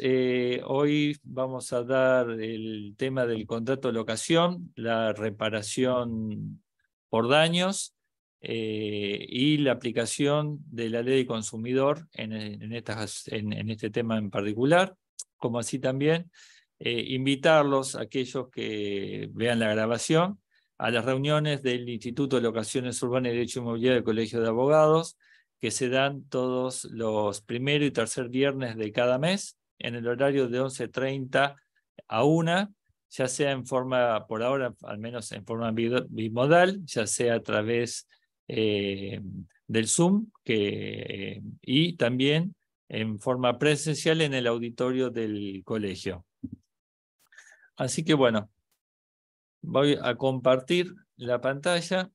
Eh, hoy vamos a dar el tema del contrato de locación, la reparación por daños eh, y la aplicación de la ley de consumidor en, estas, en, este tema en particular, como así también eh, invitarlos, aquellos que vean la grabación, a las reuniones del Instituto de Locaciones Urbanas y Derecho Inmobiliario del Colegio de Abogados, que se dan todos los primero y tercer viernes de cada mes en el horario de 11.30 a 1, ya sea en forma, por ahora, al menos en forma bimodal, ya sea a través eh, del Zoom y también en forma presencial en el auditorio del colegio. Así que bueno, voy a compartir la pantalla.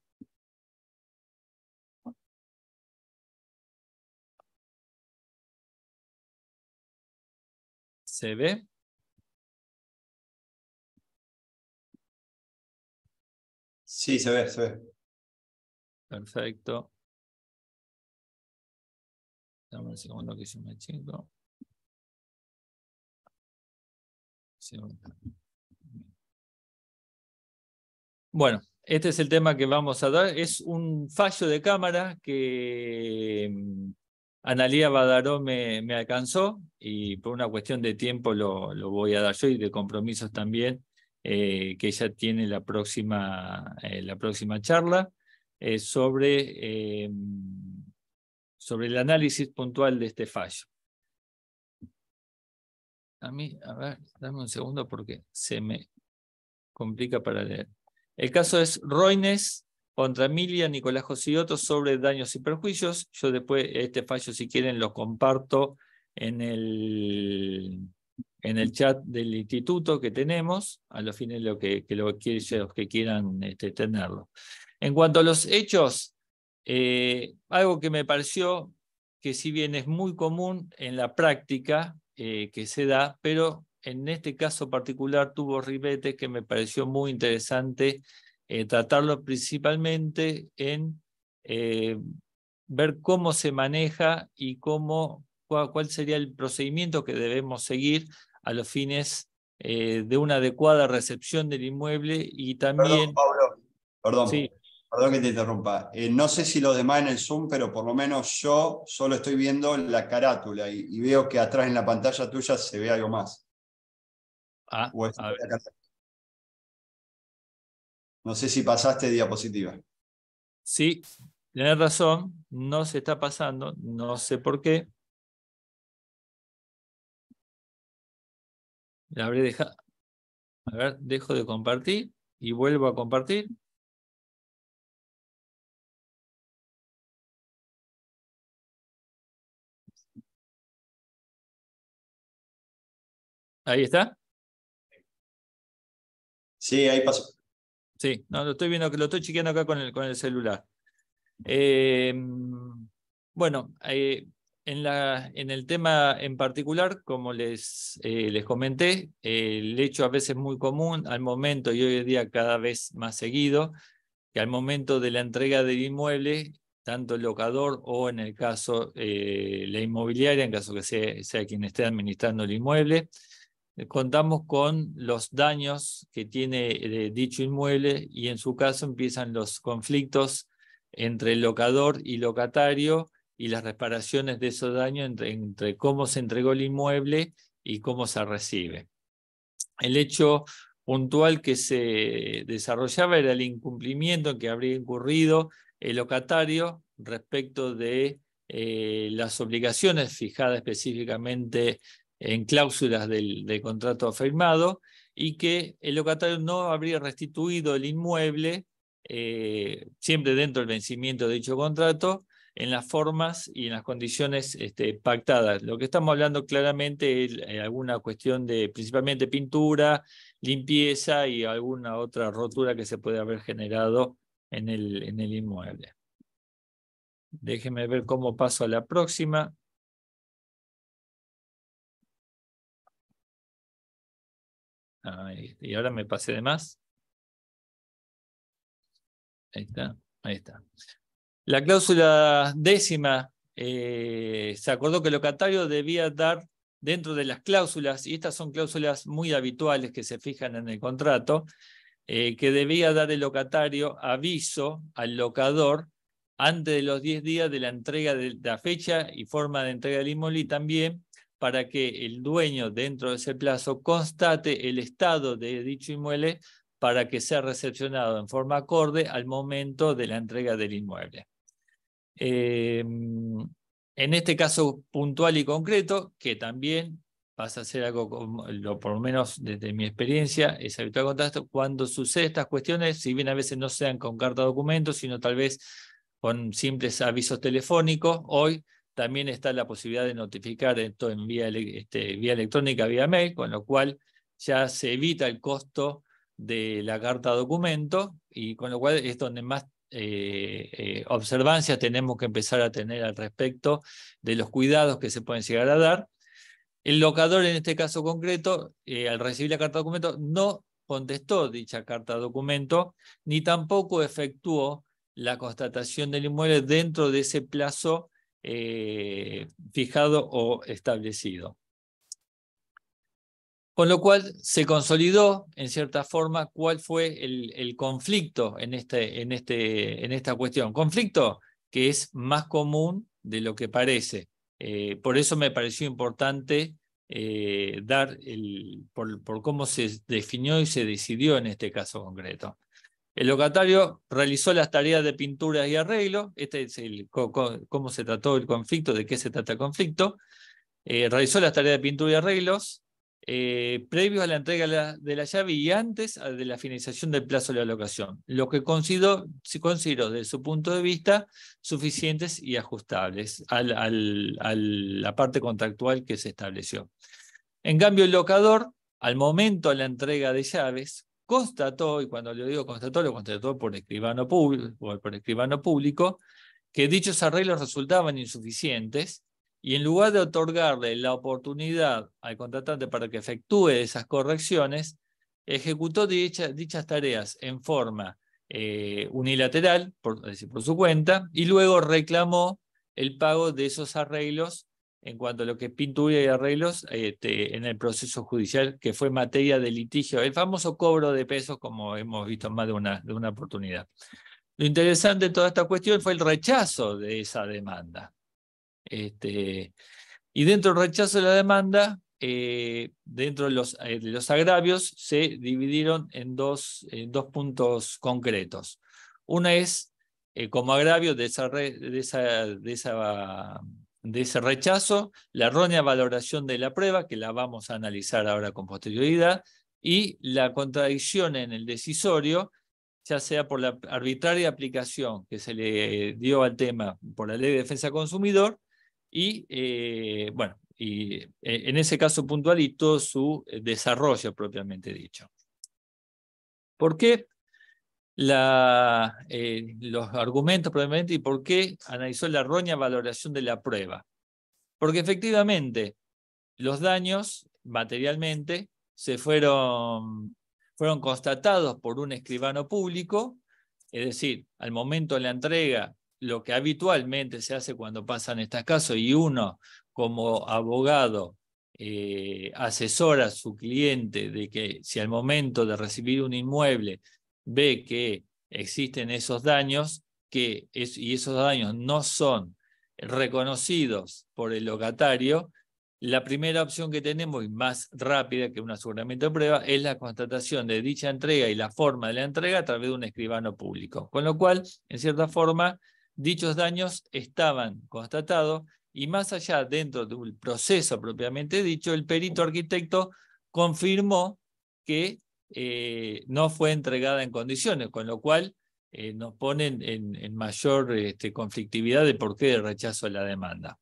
¿Se ve? Sí, se ve, se ve. Perfecto. Dame un segundo que se me chingo. Bueno, este es el tema que vamos a dar. Es un fallo de cámara que mm, Analía Badaró me, alcanzó y por una cuestión de tiempo lo, voy a dar yo y de compromisos también, eh, que ella tiene la próxima, eh, la próxima charla eh, sobre, sobre el análisis puntual de este fallo. A mí, a ver, dame un segundo porque se me complica para leer. El caso es Roines contra Emilia, Nicolás otros, sobre daños y perjuicios. Yo después este fallo, si quieren, lo comparto en el, en el chat del instituto que tenemos, a los fines lo que, que lo los que quieran este, tenerlo. En cuanto a los hechos, eh, algo que me pareció que si bien es muy común en la práctica eh, que se da, pero en este caso particular tuvo ribetes que me pareció muy interesante eh, tratarlo principalmente en eh, ver cómo se maneja y cómo, cuál, sería el procedimiento que debemos seguir a los fines eh, de una adecuada recepción del inmueble y también... Perdón, Pablo, perdón, perdón que te interrumpa. no sé si los demás en el Zoom, pero por lo menos yo solo estoy viendo la carátula y, veo que atrás en la pantalla tuya se ve algo más. Ah, no sé si pasaste diapositiva. Sí, tenés razón, no se está pasando, no sé por qué. La habré dejado. A ver, dejo de compartir y vuelvo a compartir. Ahí está. Sí, ahí pasó. Sí, no, lo estoy viendo, lo estoy chequeando acá con el, celular. Eh, bueno, eh, en, la, en, el tema en particular, como eh, les, comenté, el hecho a veces muy común al momento y hoy en día cada vez más seguido, que al momento de la entrega del inmueble, tanto el locador o en el caso la inmobiliaria, en caso que sea, sea quien esté administrando el inmueble, eh, contamos con los daños que tiene eh, dicho inmueble y en su caso empiezan los conflictos entre el locador y locatario y las reparaciones de esos daños entre, cómo se entregó el inmueble y cómo se recibe. El hecho puntual que se desarrollaba era el incumplimiento que habría incurrido el locatario respecto de eh, las obligaciones fijadas específicamente en cláusulas del, contrato firmado y que el locatario no habría restituido el inmueble, eh, siempre dentro del vencimiento de dicho contrato, en las formas y en las condiciones este, pactadas. Lo que estamos hablando claramente es eh, alguna cuestión de principalmente pintura, limpieza y alguna otra rotura que se puede haber generado en el, en el inmueble. Déjenme ver cómo paso a la próxima. Ah, este, y ahora me pasé de más. Ahí está, ahí está. La cláusula décima, eh, se acordó que el locatario debía dar dentro de las cláusulas, y estas son cláusulas muy habituales que se fijan en el contrato, eh, que debía dar el locatario aviso al locador antes de los 10 días de la entrega de la fecha y forma de entrega del inmueble y también para que el dueño dentro de ese plazo constate el estado de dicho inmueble para que sea recepcionado en forma acorde al momento de la entrega del inmueble. Eh, en este caso puntual y concreto, que también pasa a ser algo, lo, por lo menos desde mi experiencia, es habitual contacto, cuando suceden estas cuestiones, si bien a veces no sean con carta de documento, sino tal vez con simples avisos telefónicos, hoy también está la posibilidad de notificar esto en vía, este, vía electrónica, vía mail, con lo cual ya se evita el costo de la carta documento y con lo cual es donde más eh, eh, observancias tenemos que empezar a tener al respecto de los cuidados que se pueden llegar a dar. El locador en este caso concreto, eh, al recibir la carta documento, no contestó dicha carta documento, ni tampoco efectuó la constatación del inmueble dentro de ese plazo eh, fijado o establecido. Con lo cual se consolidó, en cierta forma, cuál fue el, conflicto este, este, en, esta cuestión. Conflicto que es más común de lo que parece. Eh, por eso me pareció importante eh, dar el, por, cómo se definió y se decidió en este caso concreto. El locatario realizó las tareas de pintura y arreglo. Este es el cómo se trató el conflicto, de qué se trata el conflicto. Eh, realizó las tareas de pintura y arreglos eh, previos a la entrega de la llave y antes de la finalización del plazo de la locación, lo que considero, considero desde su punto de vista suficientes y ajustables a la parte contractual que se estableció. En cambio, el locador, al momento de la entrega de llaves, constató, y cuando le digo constató, lo constató por escribano, por escribano público, que dichos arreglos resultaban insuficientes y en lugar de otorgarle la oportunidad al contratante para que efectúe esas correcciones, ejecutó dichas tareas en forma eh, unilateral, por, decir, por su cuenta, y luego reclamó el pago de esos arreglos en cuanto a lo que es pintura y arreglos este, en el proceso judicial que fue materia de litigio, el famoso cobro de pesos como hemos visto en más de una, de una oportunidad. Lo interesante de toda esta cuestión fue el rechazo de esa demanda. Este, y dentro del rechazo de la demanda, eh, dentro de los, eh, los, agravios, se dividieron en dos, dos puntos concretos. Una es eh, como agravio de esa, de esa, de esa de ese rechazo, la errónea valoración de la prueba, que la vamos a analizar ahora con posterioridad, y la contradicción en el decisorio, ya sea por la arbitraria aplicación que se le dio al tema por la ley de defensa consumidor, y eh, bueno, y eh, en ese caso puntual y todo su eh, desarrollo propiamente dicho. ¿Por qué eh, los argumentos probablemente y por qué analizó la errónea valoración de la prueba. Porque efectivamente los daños materialmente se fueron, fueron constatados por un escribano público, es decir, al momento de la entrega, lo que habitualmente se hace cuando pasan estos casos y uno como abogado eh, asesora a su cliente de que si al momento de recibir un inmueble ve que existen esos daños que y esos daños no son reconocidos por el locatario, la primera opción que tenemos y más rápida que un aseguramiento de prueba es la constatación de dicha entrega y la forma de la entrega a través de un escribano público. Con lo cual, en cierta forma, dichos daños estaban constatados y más allá dentro del proceso propiamente dicho, el perito arquitecto confirmó que eh, no fue entregada en condiciones, con lo cual eh, nos ponen en, mayor este, conflictividad de por qué el rechazo a la demanda.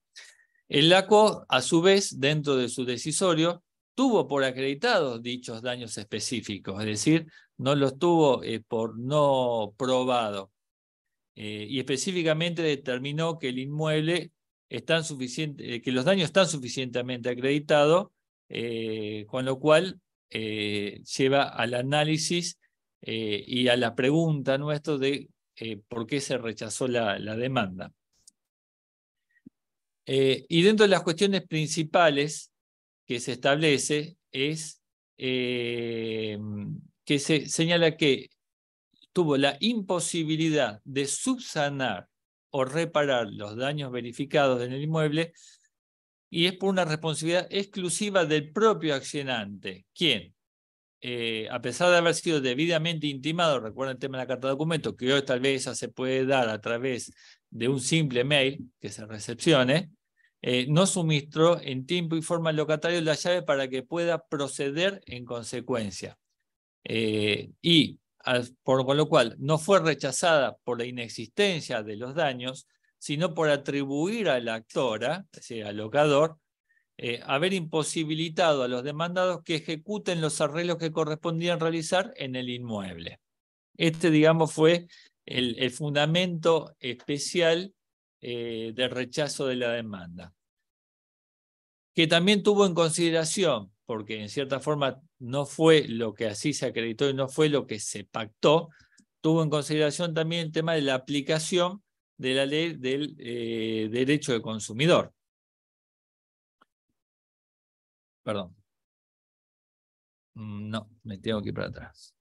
El LACO, a su vez, dentro de su decisorio, tuvo por acreditados dichos daños específicos, es decir, no los tuvo eh, por no probado. y específicamente determinó que el inmueble está suficiente, que los daños están suficientemente acreditados, con lo cual eh, lleva al análisis eh, y a la pregunta nuestra de eh, por qué se rechazó la demanda. y dentro de las cuestiones principales que se establece es que se señala que tuvo la imposibilidad de subsanar o reparar los daños verificados en el inmueble y es por una responsabilidad exclusiva del propio accionante, quien, eh, a pesar de haber sido debidamente intimado, recuerda el tema de la carta de documento, que hoy tal vez ya se puede dar a través de un simple mail que se recepcione, eh, no suministró en tiempo y forma al locatario la llave para que pueda proceder en consecuencia. Eh, y por lo cual no fue rechazada por la inexistencia de los daños, sino por atribuir a la actora, ¿ah? es decir, al locador, eh, haber imposibilitado a los demandados que ejecuten los arreglos que correspondían realizar en el inmueble. Este, digamos, fue el, fundamento especial eh, del rechazo de la demanda, que también tuvo en consideración, porque en cierta forma no fue lo que así se acreditó y no fue lo que se pactó, tuvo en consideración también el tema de la aplicación de la ley del eh, derecho del consumidor. Perdón. Mm, no, me tengo que ir para atrás.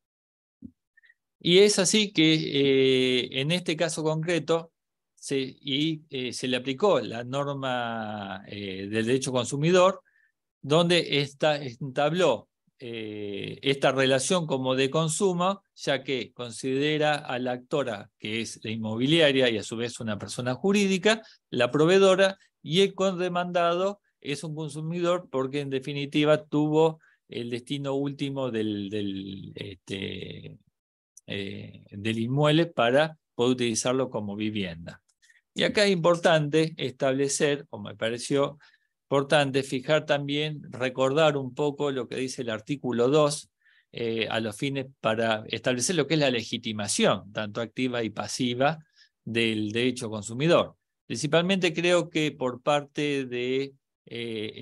Y es así que eh, en este caso concreto se, y, eh, se le aplicó la norma del derecho consumidor, donde esta, entabló eh, esta relación como de consumo, ya que considera a la actora, que es la inmobiliaria y a su vez una persona jurídica, la proveedora, y el condemandado es un consumidor porque en definitiva tuvo el destino último del, del este, eh, inmueble para poder utilizarlo como vivienda. Y acá es importante establecer, o me pareció, Importante fijar también, recordar un poco lo que dice el artículo 2 eh, a los fines para establecer lo que es la legitimación, tanto activa y pasiva, del derecho consumidor. Principalmente creo que por parte de eh,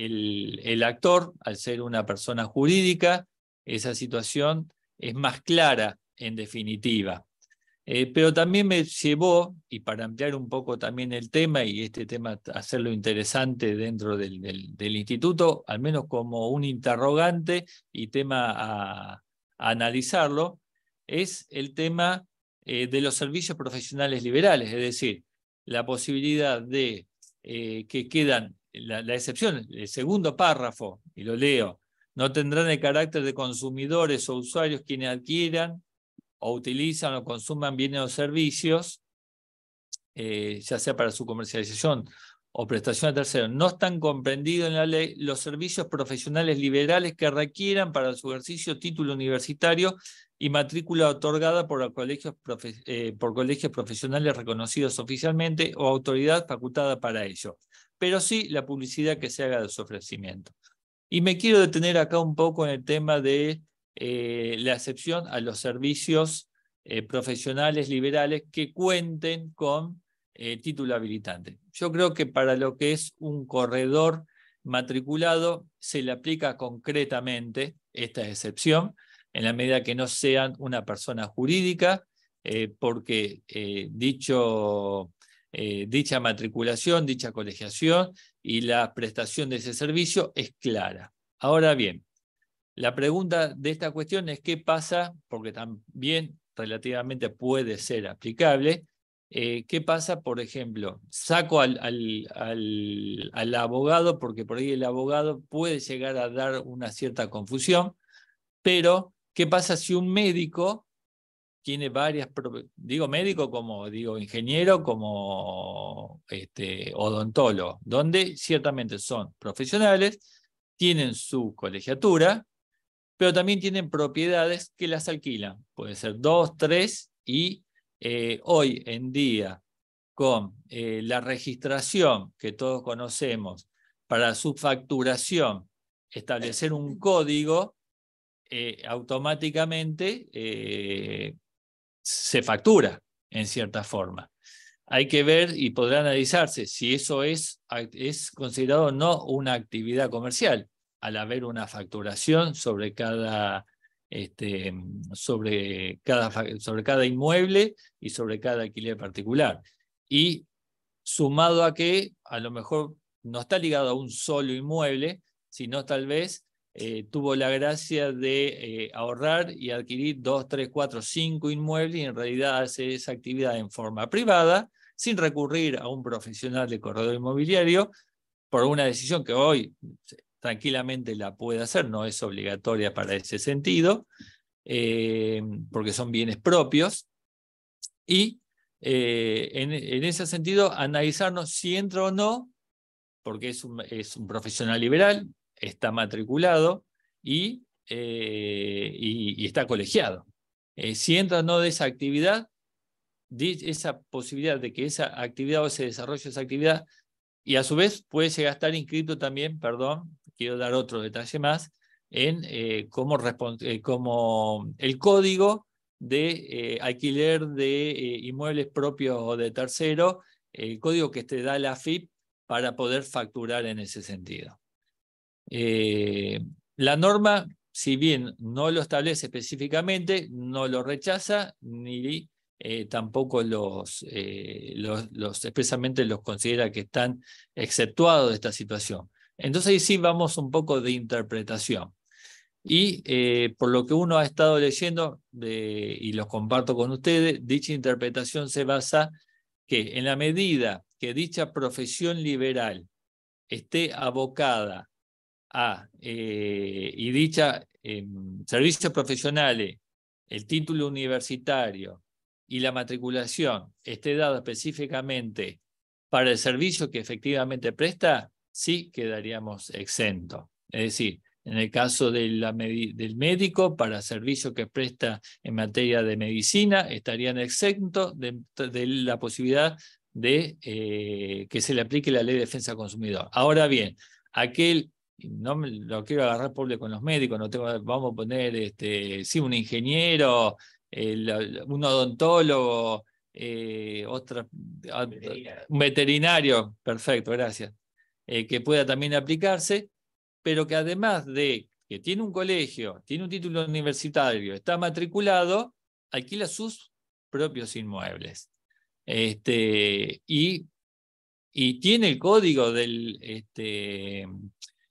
el, actor, al ser una persona jurídica, esa situación es más clara en definitiva. Eh, pero también me llevó, y para ampliar un poco también el tema y este tema hacerlo interesante dentro del, instituto, al menos como un interrogante y tema a, analizarlo, es el tema eh, de los servicios profesionales liberales, es decir, la posibilidad de eh, que quedan, la excepción, el segundo párrafo, y lo leo, no tendrán el carácter de consumidores o usuarios quienes adquieran o utilizan o consuman bienes o servicios, eh, ya sea para su comercialización o prestación a terceros, no están comprendidos en la ley los servicios profesionales liberales que requieran para su ejercicio título universitario y matrícula otorgada por colegios, eh, por colegios profesionales reconocidos oficialmente o autoridad facultada para ello, pero sí la publicidad que se haga de su ofrecimiento. Y me quiero detener acá un poco en el tema de eh, la excepción a los servicios eh, profesionales liberales que cuenten con eh, título habilitante. Yo creo que para lo que es un corredor matriculado se le aplica concretamente esta excepción en la medida que no sean una persona jurídica, porque dicha matriculación, dicha colegiación y la prestación de ese servicio es clara. Ahora bien, la pregunta de esta cuestión es qué pasa, porque también relativamente puede ser aplicable, eh, ¿Qué pasa, por ejemplo? Saco al, al, abogado, porque por ahí el abogado puede llegar a dar una cierta confusión, pero ¿qué pasa si un médico tiene varias, digo médico como digo ingeniero, como este, odontólogo, donde ciertamente son profesionales, tienen su colegiatura, pero también tienen propiedades que las alquilan. Puede ser dos, tres, y eh, hoy en día, con eh, la registración que todos conocemos para su facturación, establecer un código, eh, automáticamente se factura en cierta forma. Hay que ver y podrá analizarse si eso es, es considerado o no una actividad comercial al haber una facturación sobre cada, este, sobre cada, sobre cada inmueble y sobre cada alquiler particular. Y sumado a que a lo mejor no está ligado a un solo inmueble, sino tal vez eh, tuvo la gracia de eh, ahorrar y adquirir dos, tres, cuatro, cinco inmuebles y en realidad hace esa actividad en forma privada, sin recurrir a un profesional de corredor inmobiliario, por una decisión que hoy tranquilamente la puede hacer, no es obligatoria para ese sentido, eh, porque son bienes propios. Y eh, en, ese sentido, analizarnos si entra o no, porque es un, es un profesional liberal, está matriculado y, eh, y, está colegiado. si entra o no de esa actividad, esa posibilidad de que esa actividad o se desarrolle esa actividad, y a su vez puede llegar a estar inscrito también, perdón, quiero dar otro detalle más, en eh, eh, cómo, el código de eh, alquiler de inmuebles propios o de tercero, el código que te da la FIP para poder facturar en ese sentido. la norma, si bien no lo establece específicamente, no lo rechaza ni tampoco los, expresamente los considera que están exceptuados de esta situación. Entonces ahí sí vamos un poco de interpretación. Y eh, por lo que uno ha estado leyendo, y los comparto con ustedes, dicha interpretación se basa que en la medida que dicha profesión liberal esté abocada a, eh, y dicha em, servicios profesionales, el título universitario y la matriculación esté dada específicamente para el servicio que efectivamente presta, sí quedaríamos exentos. Es decir, en el caso del médico, para servicios que presta en materia de medicina, estarían exentos de, la posibilidad de eh, que se le aplique la ley de defensa consumidor. Ahora bien, aquel, no lo quiero agarrar pobre con los médicos, no tengo, vamos a poner, este, un ingeniero, un odontólogo, eh, ah, un veterinario, perfecto, gracias. Eh, que pueda también aplicarse, pero que además de que tiene un colegio, tiene un título universitario, está matriculado, alquila sus propios inmuebles. Este, y, tiene el código del, este,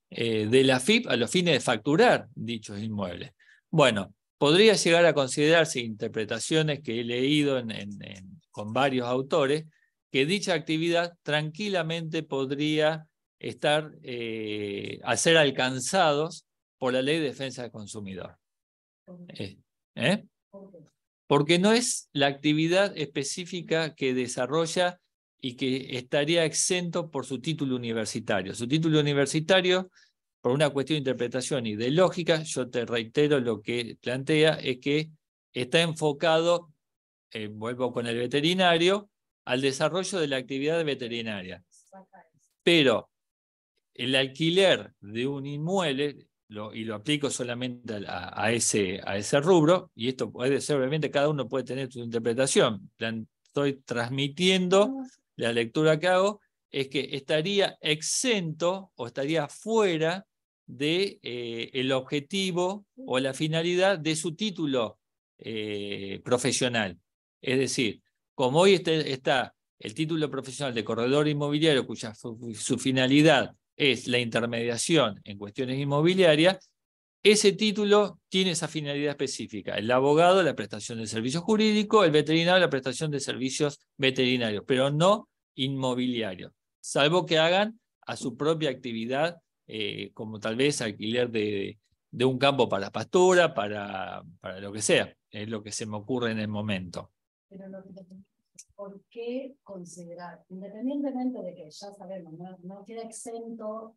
eh, de la FIP a los fines de facturar dichos inmuebles. Bueno, podría llegar a considerarse interpretaciones que he leído en, con varios autores, que dicha actividad tranquilamente podría estar, eh, a ser alcanzados por la ley de defensa del consumidor. Eh, ¿eh? Porque no es la actividad específica que desarrolla y que estaría exento por su título universitario. Su título universitario, por una cuestión de interpretación y de lógica, yo te reitero lo que plantea, es que está enfocado, vuelvo con el veterinario, al desarrollo de la actividad veterinaria. Pero el alquiler de un inmueble, y lo aplico solamente a, ese, a ese rubro, y esto puede ser, obviamente, cada uno puede tener su interpretación. estoy transmitiendo la lectura que hago, es que estaría exento o estaría fuera del de, eh, objetivo o la finalidad de su título eh, profesional. Es decir, como hoy este, está el título profesional de corredor inmobiliario, cuya su finalidad es la intermediación en cuestiones inmobiliarias, ese título tiene esa finalidad específica. El abogado, la prestación de servicios jurídicos, el veterinario, la prestación de servicios veterinarios, pero no inmobiliarios, salvo que hagan a su propia actividad, eh, como tal vez alquiler de, un campo para pastura, para, para, lo que sea, es lo que se me ocurre en el momento. ¿por qué considerar, independientemente de que ya sabemos, no, queda exento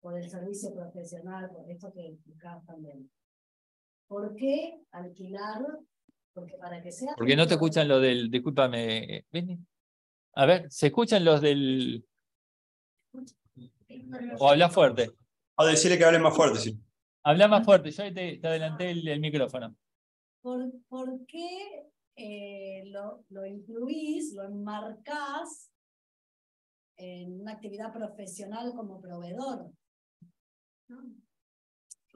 por el servicio profesional, por esto que explicabas también, ¿por qué alquilar? Porque para que sea... Porque no te escuchan lo del, discúlpame, Vinny. A ver, ¿se escuchan los del... O habla fuerte. O ah, decirle que hable más fuerte, sí. Habla más fuerte, yo te, adelanté el, el micrófono. ¿Por, ¿Por qué eh, lo, lo, incluís, lo enmarcás en una actividad profesional como proveedor.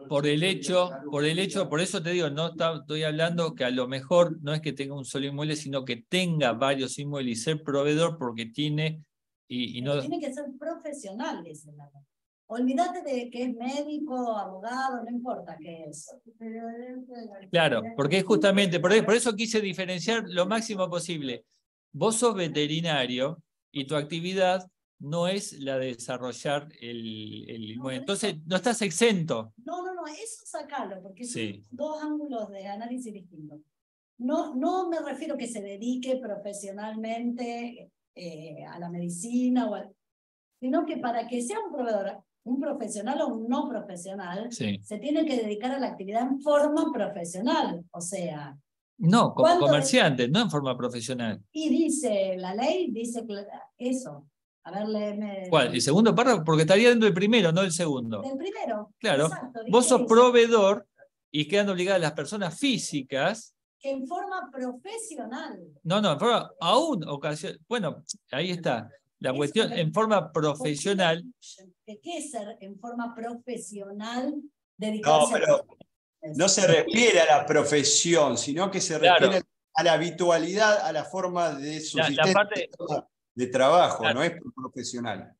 Por el hecho, por el hecho, por eso te digo, no estoy hablando que a lo mejor no es que tenga un solo inmueble, sino que tenga varios inmuebles y ser proveedor porque tiene y, no. Tiene que ser profesional, dice la verdad. Olvídate de que es médico, abogado, no importa qué es. Claro, porque es justamente, por e-, eso quise diferenciar lo máximo posible. Vos sos veterinario y tu actividad no es la de desarrollar el, el Entonces, no estás exento. No, no, no, eso sacalo, porque son dos ángulos de análisis distintos. No, no me refiero que se dedique profesionalmente eh, a la medicina, sino que para que sea un proveedor un profesional o un no profesional, se tiene que dedicar a la actividad en forma profesional, o sea... No, como comerciante, no en forma profesional. Y dice, la ley dice eso. A ver, léeme. ¿Cuál? ¿El segundo párrafo? Porque estaría dentro del primero, no el segundo. Del primero. Claro. Vos sos proveedor y quedan obligadas las personas físicas en forma profesional. No, no, en forma aún ocasional. Bueno, ahí está. La cuestión en forma profesional. ¿Qué es ser en forma profesional dedicarse no, no se refiere a la profesión, sino que se refiere a la habitualidad, a la forma de subsistencia de trabajo, no es profesional.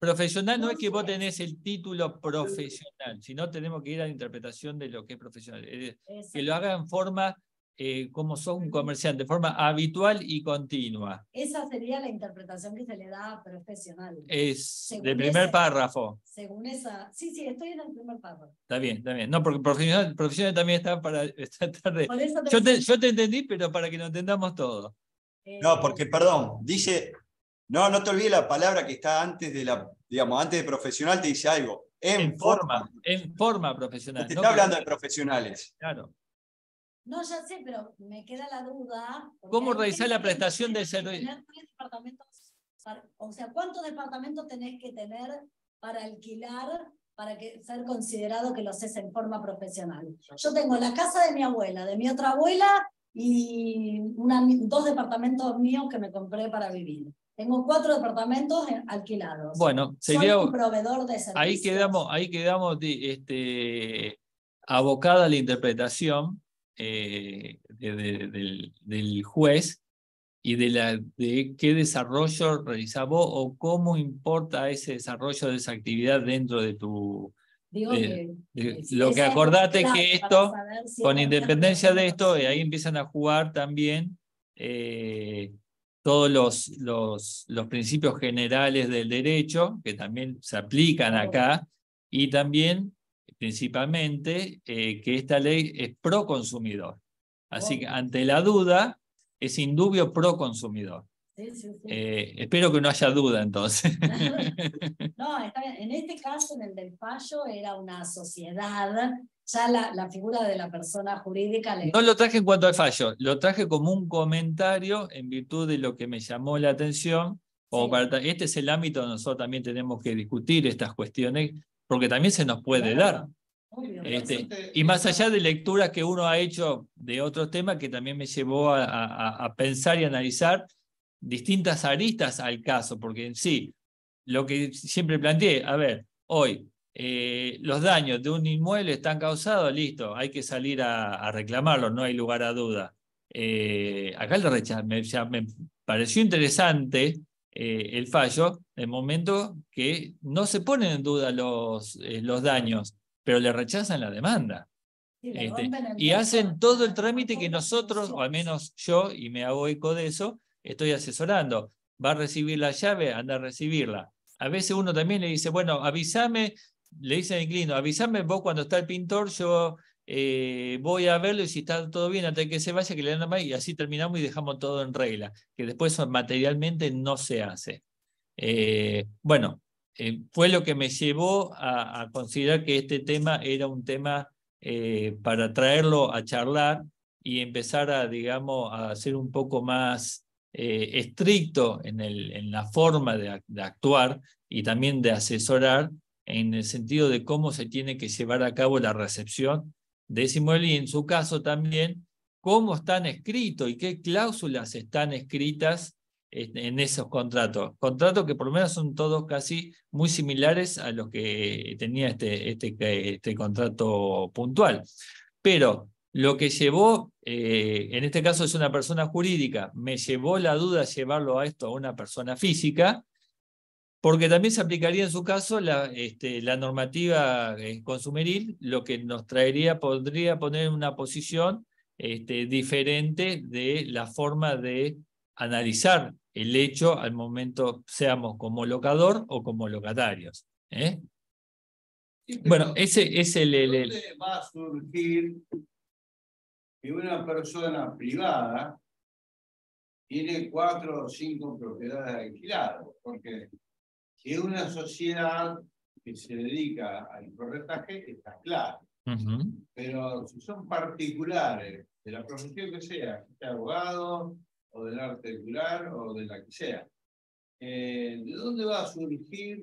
Profesional no es que vos tenés el título profesional, sino tenemos que ir a la interpretación de lo que es profesional. Que lo haga en forma eh, como son comerciantes, de forma habitual y continua. Esa sería la interpretación que se le da profesional. Es del primer párrafo. Según esa. Sí, sí, estoy en el primer párrafo. Está bien, está bien. No, porque profesional, también está para esta tarde. yo, te, yo, te, entendí, pero para que lo entendamos todo. Eh, no, porque, perdón, dice. No, no te olvides la palabra que está antes de la, digamos, antes de profesional te dice algo. En, forma, En forma profesional. No está hablando de profesionales. Claro. No, ya sé, pero me queda la duda. ¿Cómo realizar la prestación del servicio? O sea, ¿cuántos departamentos tenés que tener para alquilar para que, ser considerado que lo haces en forma profesional? Yo tengo la casa de mi abuela, de mi otra abuela y una, dos departamentos míos que me compré para vivir. Tengo cuatro departamentos eh, alquilados. Bueno, sería proveedor de Ahí quedamos, ahí quedamos este, abocada a la interpretación eh, del, juez y de, la, de qué desarrollo realizás o cómo importa ese desarrollo de esa actividad dentro de tu... lo que acordate es que esto, con independencia de esto, ahí empiezan a jugar también eh, todos los, los, los, principios generales del derecho, que también se aplican acá, y también principalmente eh, que esta ley es pro consumidor. Así que oh. ante la duda, es indubio pro consumidor. Eh, espero que no haya duda entonces. no, está En este caso, en el del fallo, era una sociedad. Ya la, figura de la persona jurídica. No lo traje en cuanto al fallo, lo traje como un comentario en virtud de lo que me llamó la atención. o este es el ámbito donde nosotros también tenemos que discutir estas cuestiones porque también se nos puede dar. Este, y más allá de lecturas que uno ha hecho de otros temas, que también me llevó a, pensar y analizar distintas aristas al caso, porque en sí, lo que siempre planteé, a ver, hoy eh, los daños de un inmueble están causados, listo, hay que salir a, reclamarlo, reclamarlos, no hay lugar a duda. Eh, acá el rechazo me, me, pareció interesante eh, el fallo, el momento que no se ponen en duda los, eh, los daños, pero le rechazan la demanda. Este, y, hacen todo el trámite que nosotros, o al menos yo, y me hago eco de eso, estoy asesorando. Va a recibir la llave, anda a recibirla. A veces uno también le dice, bueno, avísame, le dice al inquilino, avísame vos cuando está el pintor, yo eh, voy a verlo y si está todo bien, hasta que se vaya, que le den más y así terminamos y dejamos todo en regla, que después materialmente no se hace. Eh, bueno, eh, fue lo que me llevó a, considerar que este tema era un tema para traerlo a charlar y empezar a, digamos, a ser un poco más estricto en, el, en, la forma de actuar y también de asesorar en el sentido de cómo se tiene que llevar a cabo la recepción Décimo en su caso también, cómo están escritos y qué cláusulas están escritas en, esos contratos. Contratos que por lo menos son todos casi muy similares a los que tenía este, este, este contrato puntual. Pero lo que llevó, eh, en este caso es una persona jurídica, me llevó la duda llevarlo a esto a una persona física, porque también se aplicaría en su caso la, este, la normativa eh, consumeril, lo que nos traería, podría poner una posición este, diferente de la forma de analizar el hecho al momento seamos como locador o como locatarios. ¿eh? Bueno, ese es el, el, va a surgir que una persona privada tiene cuatro o cinco propiedades alquiladas? Porque que una sociedad que se dedica al corretaje, está claro. Pero si son particulares, de la profesión que sea, sea abogado, o del arte regular o de la que sea, eh, ¿de dónde va a surgir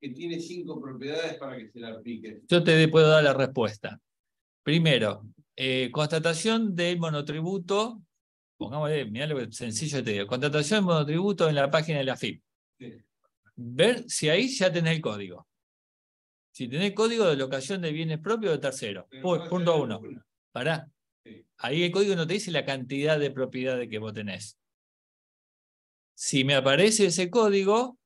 que tiene cinco propiedades para que se la aplique? Yo te puedo dar la respuesta. Primero, eh, constatación del monotributo, pongámosle, mirá lo sencillo que te digo, constatación del monotributo en la página de la FIP. Sí ver si ahí ya tenés el código. Si tenés código de locación de bienes propios de tercero. punto uno. Ahí el código no te dice la cantidad de propiedades que vos tenés. Si me aparece ese código,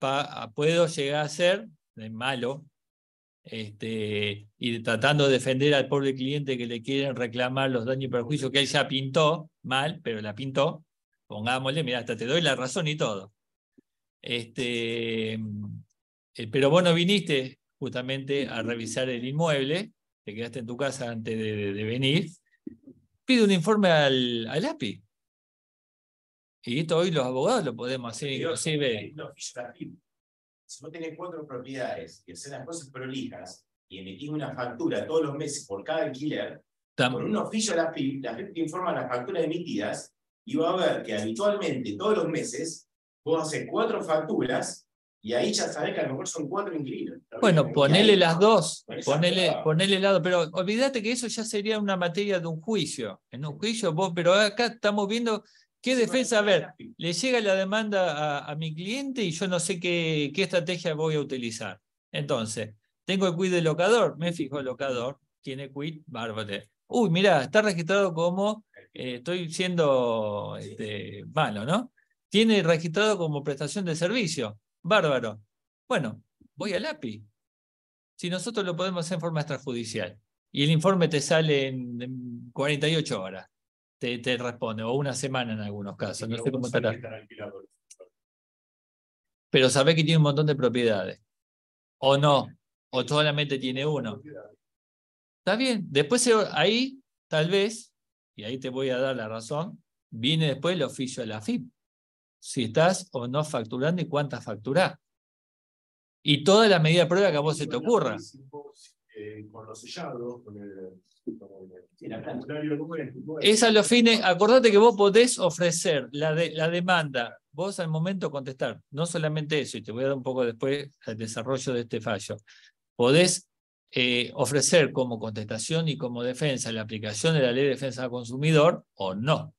ah, puedo llegar a ser de malo este, y tratando de defender al pobre cliente que le quieren reclamar los daños y perjuicios que él ya pintó mal, pero la pintó. Pongámosle, mira, hasta te doy la razón y todo. Este, mm, eh, pero vos no viniste justamente a revisar el inmueble, te quedaste en tu casa antes de, venir. Pide un informe al, API. Y esto hoy los abogados lo podemos hacer inclusive. No, si vos tenés cuatro propiedades y haces las cosas prolijas y emitís una factura todos los meses por cada alquiler, con un oficio al API, la gente informa las facturas emitidas y va a ver que habitualmente todos los meses vos haces cuatro facturas y ahí ya sabés que a lo mejor son cuatro inquilinos. Bueno, ponele las dos, ponele, lado, pero olvidate que eso ya sería una materia de un juicio. En un juicio vos, pero acá estamos viendo ¿Qué defensa? A ver, le llega la demanda a, mi cliente y yo no sé qué, qué, estrategia voy a utilizar. Entonces, tengo el quid del locador, me fijo el locador, tiene quid, bárbate. Uy, mira, está registrado como eh, estoy siendo este, malo, ¿no? tiene registrado como prestación de servicio. Bárbaro. Bueno, voy al API. Si nosotros lo podemos hacer en forma extrajudicial y el informe te sale en, 48 horas, te, responde, o una semana en algunos casos, no sé cómo estará. Pero sabés que tiene un montón de propiedades. O no, o solamente tiene uno. Está bien, después ahí, tal vez, y ahí te voy a dar la razón, viene después el oficio de la FIP si estás o no facturando y cuántas facturás. Y toda la medida de prueba que a vos se te ocurra. Eh, con los es a los fines, acordate que vos podés ofrecer la, la demanda, vos al momento contestar, no solamente eso, y te voy a dar un poco después el desarrollo de este fallo, podés eh, ofrecer como contestación y como defensa la aplicación de la ley de defensa del consumidor o no.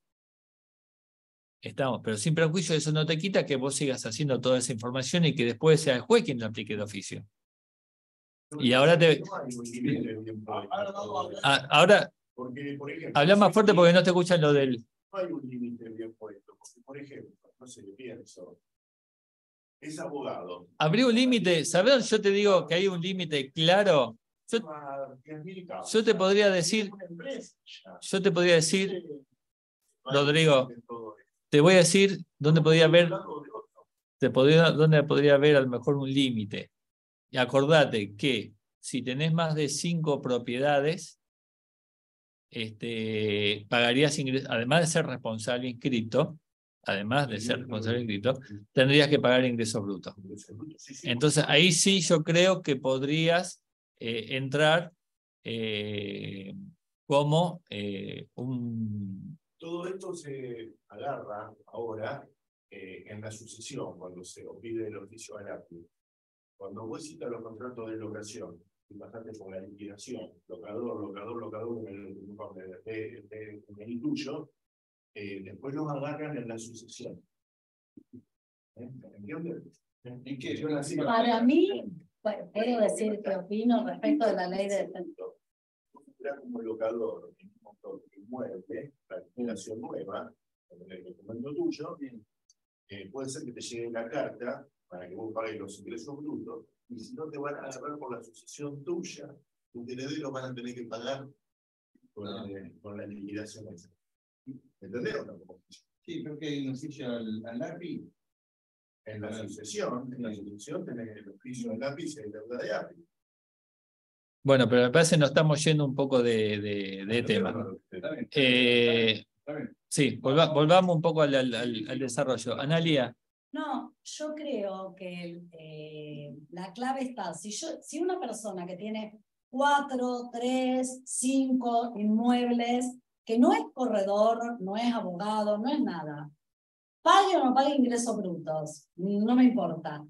Estamos, pero sin prejuicio eso no te quita que vos sigas haciendo toda esa información y que después sea el juez quien lo aplique de oficio. Y ahora te... Ahora... Ah, habla más fuerte porque no te escuchan lo del... No hay un límite bien puesto, porque por ejemplo, no sé, pienso, es abogado. Habría un límite, yo te digo que hay un límite claro. yo te podría decir, yo te podría decir, Rodrigo, te voy a decir dónde podría podría haber a lo mejor un límite. Y acordate que si tenés más de cinco propiedades, este, pagarías ingresos, además de ser responsable inscrito, además de ser responsable inscrito, tendrías que pagar ingresos brutos. Entonces, ahí sí yo creo que podrías eh, entrar eh, como eh, un, todo esto se agarra ahora en la sucesión, cuando se pide el oficio al Cuando vos citas los contratos de locación, y pasaste por la liquidación, locador, locador, locador, en el incluyo, después los agarran en la sucesión. Para mí, quiero decir que opino respecto de la ley de... como locador, la acción nueva, en el documento tuyo, eh, puede ser que te llegue la carta para que vos pagues los ingresos brutos, y si no te van a agarrar por la sucesión tuya, tus lo van a tener que pagar con, la liquidación esa. ¿Entendés Sí, creo que hay una silla al, API. En la sucesión, en la sucesión tenés el oficio del API y la deuda de API. Bueno, pero me parece que nos estamos yendo un poco de, tema. sí, volvamos un poco al, desarrollo. Analia. No, yo creo que eh, la clave está, si, si una persona que tiene cuatro, tres, cinco inmuebles, que no es corredor, no es abogado, no es nada, pague o no pague ingresos brutos, no me importa,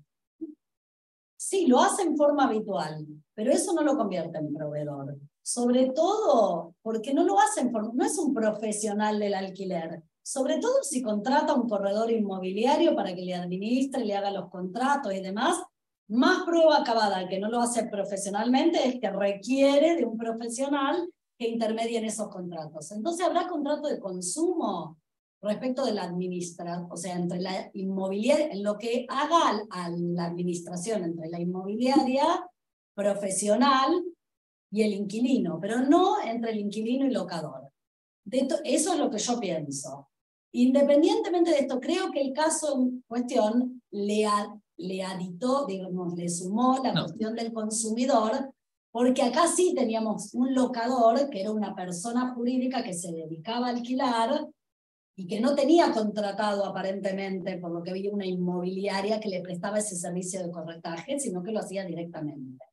Sí, lo hace en forma habitual, pero eso no lo convierte en proveedor. Sobre todo porque no lo hace en forma, no es un profesional del alquiler. Sobre todo si contrata a un corredor inmobiliario para que le administre, le haga los contratos y demás, más prueba acabada que no lo hace profesionalmente es que requiere de un profesional que intermedie en esos contratos. Entonces habrá contrato de consumo respecto de la administración, o sea, entre la inmobiliaria, lo que haga a la administración, entre la inmobiliaria profesional y el inquilino, pero no entre el inquilino y locador. De eso es lo que yo pienso. Independientemente de esto, creo que el caso en cuestión le, le aditó, digamos, le sumó la cuestión del consumidor, porque acá sí teníamos un locador que era una persona jurídica que se dedicaba a alquilar y que no tenía contratado aparentemente, por lo que vi, una inmobiliaria que le prestaba ese servicio de corretaje, sino que lo hacía directamente.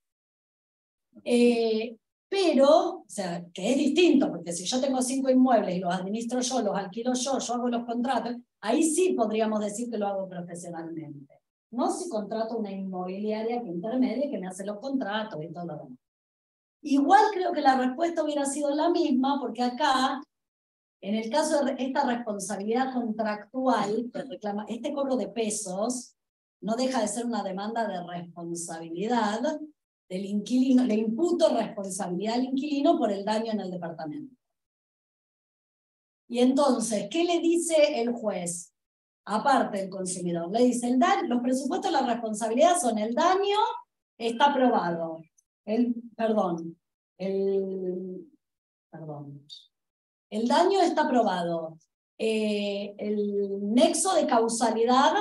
Eh, pero, o sea, que es distinto, porque si yo tengo cinco inmuebles y los administro yo, los alquilo yo, yo hago los contratos, ahí sí podríamos decir que lo hago profesionalmente. No si contrato una inmobiliaria que intermedia que me hace los contratos y todo lo demás. Igual creo que la respuesta hubiera sido la misma, porque acá en el caso de esta responsabilidad contractual, reclama, este cobro de pesos no deja de ser una demanda de responsabilidad del inquilino, le imputo responsabilidad al inquilino por el daño en el departamento. Y entonces, ¿qué le dice el juez? Aparte del consumidor, le dice, el los presupuestos de la responsabilidad son el daño está aprobado. El, perdón, el, perdón, el daño está probado. Eh, el nexo de causalidad,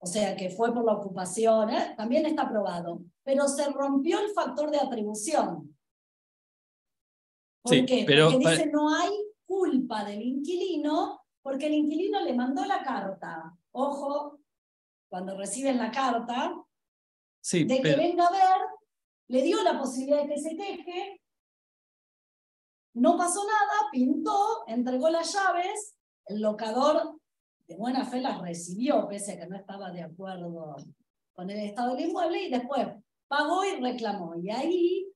o sea, que fue por la ocupación, eh, también está probado. Pero se rompió el factor de atribución. ¿Por qué? porque dice no hay culpa del inquilino porque el inquilino le mandó la carta. Ojo, cuando reciben la carta, de que venga a ver, le dio la posibilidad de que se teje, no pasó nada, pintó, entregó las llaves, el locador de buena fe las recibió, pese a que no estaba de acuerdo con el estado del inmueble, y después pagó y reclamó. Y ahí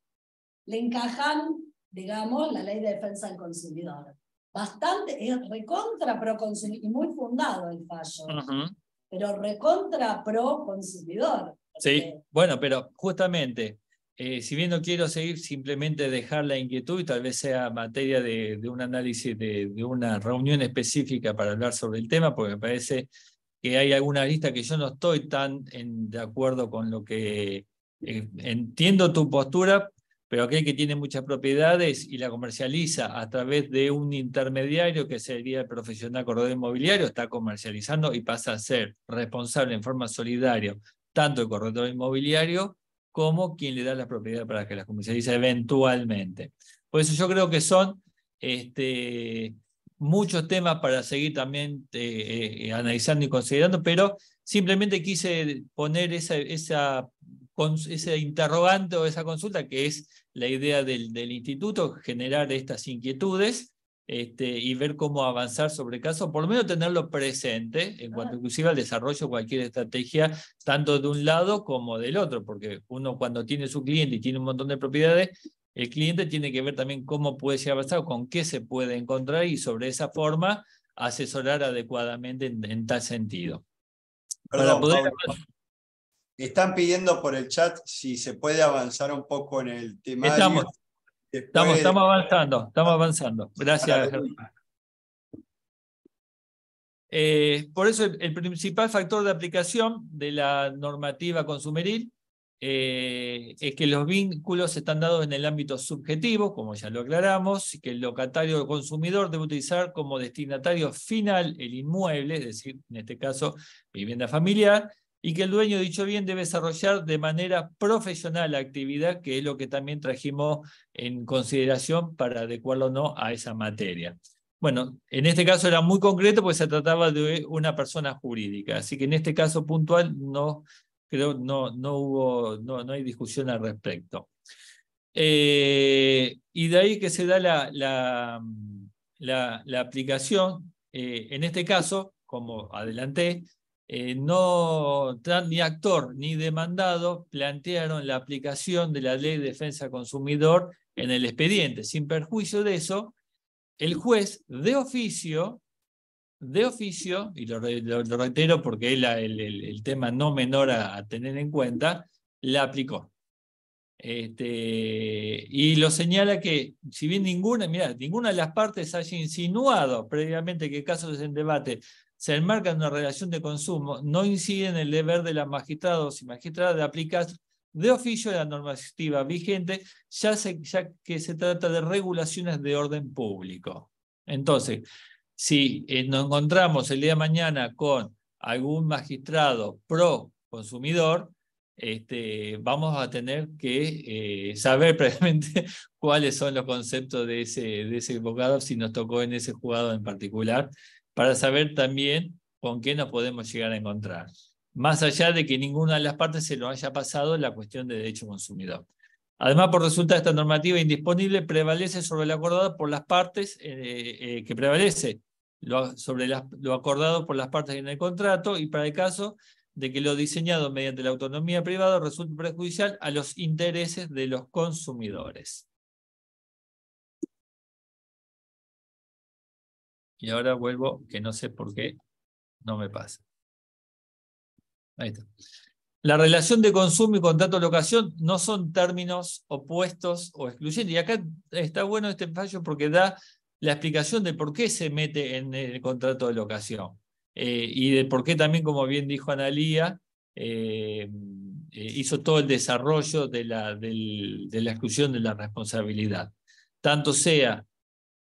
le encajan, digamos, la ley de defensa del consumidor. Bastante, es recontra pro consumidor, y muy fundado el fallo, pero recontra pro consumidor. Sí, bueno, pero justamente eh, si bien no quiero seguir, simplemente dejar la inquietud y tal vez sea materia de, un análisis, de, una reunión específica para hablar sobre el tema, porque me parece que hay alguna lista que yo no estoy tan de acuerdo con lo que eh, entiendo tu postura, pero aquel que tiene muchas propiedades y la comercializa a través de un intermediario que sería el profesional corredor inmobiliario, está comercializando y pasa a ser responsable en forma solidaria tanto el corredor inmobiliario como quien le da la propiedad para que las comercialice eventualmente. Por eso yo creo que son este, muchos temas para seguir también eh, eh, analizando y considerando, pero simplemente quise poner esa, esa, ese interrogante o esa consulta, que es la idea del instituto, generar estas inquietudes este, y ver cómo avanzar sobre el caso, por lo menos tenerlo presente en cuanto inclusive al desarrollo de cualquier estrategia, tanto de un lado como del otro, porque uno cuando tiene su cliente y tiene un montón de propiedades, el cliente tiene que ver también cómo puede ser avanzado, con qué se puede encontrar y sobre esa forma asesorar adecuadamente en, tal sentido. están pidiendo por el chat si se puede avanzar un poco en el tema estamos, avanzando, estamos avanzando. Gracias. Eh, por eso el, principal factor de aplicación de la normativa consumeril eh, es que los vínculos están dados en el ámbito subjetivo, como ya lo aclaramos, y que el locatario o consumidor debe utilizar como destinatario final el inmueble, es decir, en este caso, vivienda familiar, y que el dueño, dicho bien, debe desarrollar de manera profesional la actividad, que es lo que también trajimos en consideración para adecuarlo o no a esa materia. Bueno, en este caso era muy concreto porque se trataba de una persona jurídica, así que en este caso puntual no, creo, no, no, hubo, no, no hay discusión al respecto. Eh, y de ahí que se da la, la, la, aplicación, eh, en este caso, como adelanté, eh, no ni actor ni demandado plantearon la aplicación de la ley de defensa consumidor en el expediente. Sin perjuicio de eso, el juez de oficio, de oficio, y lo, reitero porque es el, tema no menor a, tener en cuenta, la aplicó. Este, y lo señala que, si bien ninguna, mira, ninguna de las partes haya insinuado previamente que casos en debate se enmarca en una relación de consumo, no incide en el deber de los magistrados y magistradas de aplicar de oficio de la normativa vigente, ya, ya que se trata de regulaciones de orden público. Entonces, si eh, nos encontramos el día de mañana con algún magistrado pro consumidor, este, vamos a tener que eh, saber precisamente cuáles son los conceptos de ese, de ese abogado, si nos tocó en ese juzgado en particular, para saber también con qué nos podemos llegar a encontrar, más allá de que ninguna de las partes se lo haya pasado la cuestión de derecho consumidor. Además, por resulta esta normativa indisponible prevalece sobre lo acordado por las partes eh, eh, que prevalece sobre lo acordado por las partes en el contrato y para el caso de que lo diseñado mediante la autonomía privada resulte perjudicial a los intereses de los consumidores. Y ahora vuelvo, que no sé por qué no me pasa. Ahí está. La relación de consumo y contrato de locación no son términos opuestos o excluyentes. Y acá está bueno este fallo porque da la explicación de por qué se mete en el contrato de locación. Eh, y de por qué también, como bien dijo Analía, eh, eh, hizo todo el desarrollo de la, de la exclusión de la responsabilidad. Tanto sea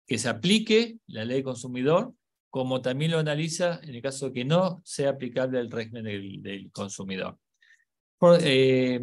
que se aplique la ley consumidor, como también lo analiza en el caso de que no sea aplicable el régimen del, consumidor. Eh,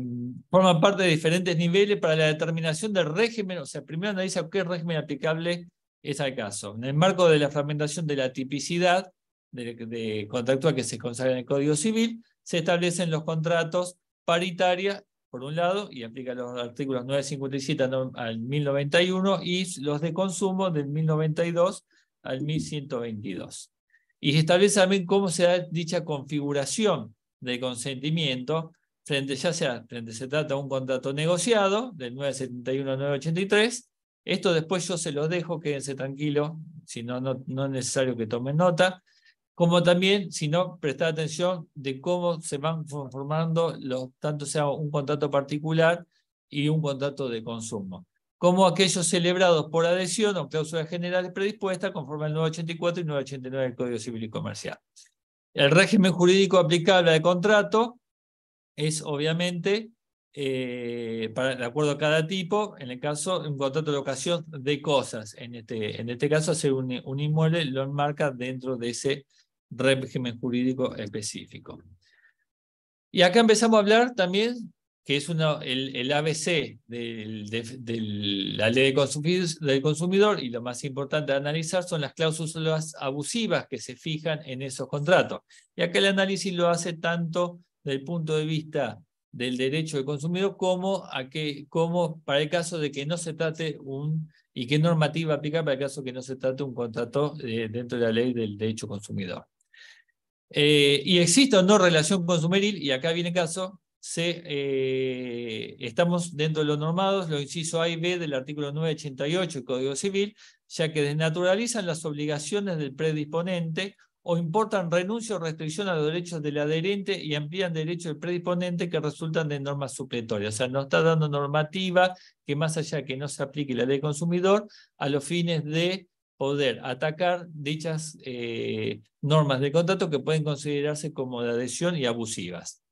forman parte de diferentes niveles para la determinación del régimen, o sea, primero analiza qué régimen aplicable es al caso. En el marco de la fragmentación de la tipicidad de, contractual que se consagra en el Código Civil, se establecen los contratos paritarios por un lado, y aplica los artículos 957 al 1091 y los de consumo del 1092 al 1122. Y establece también cómo se da dicha configuración de consentimiento frente ya sea frente se trata un contrato negociado del 971 al 983. Esto después yo se lo dejo, quédense tranquilos, si no, no es necesario que tomen nota como también, si no, prestar atención de cómo se van formando los, tanto sea un contrato particular y un contrato de consumo, como aquellos celebrados por adhesión o cláusulas generales predispuestas conforme al 984 y 989 del Código Civil y Comercial. El régimen jurídico aplicable al contrato es obviamente eh, de acuerdo a cada tipo, en el caso, un contrato de locación de cosas. En este, en este caso, hacer un, un inmueble lo enmarca dentro de ese régimen jurídico específico. Y acá empezamos a hablar también que es una, el, ABC de, la ley de del consumidor y lo más importante a analizar son las cláusulas abusivas que se fijan en esos contratos. Y acá el análisis lo hace tanto desde el punto de vista del derecho del consumidor como, a para el caso de que no se trate un, y qué normativa aplica para el caso de que no se trate un contrato eh, dentro de la ley del derecho consumidor. Eh, y existe o no relación con y acá viene caso, eh, estamos dentro de los normados, lo inciso A y B del artículo 988 del Código Civil, ya que desnaturalizan las obligaciones del predisponente o importan renuncia o restricción a los derechos del adherente y amplían derechos del predisponente que resultan de normas supletorias. O sea, nos está dando normativa que más allá que no se aplique la ley consumidor, a los fines de poder atacar dichas eh, normas de contrato que pueden considerarse como de adhesión y abusivas.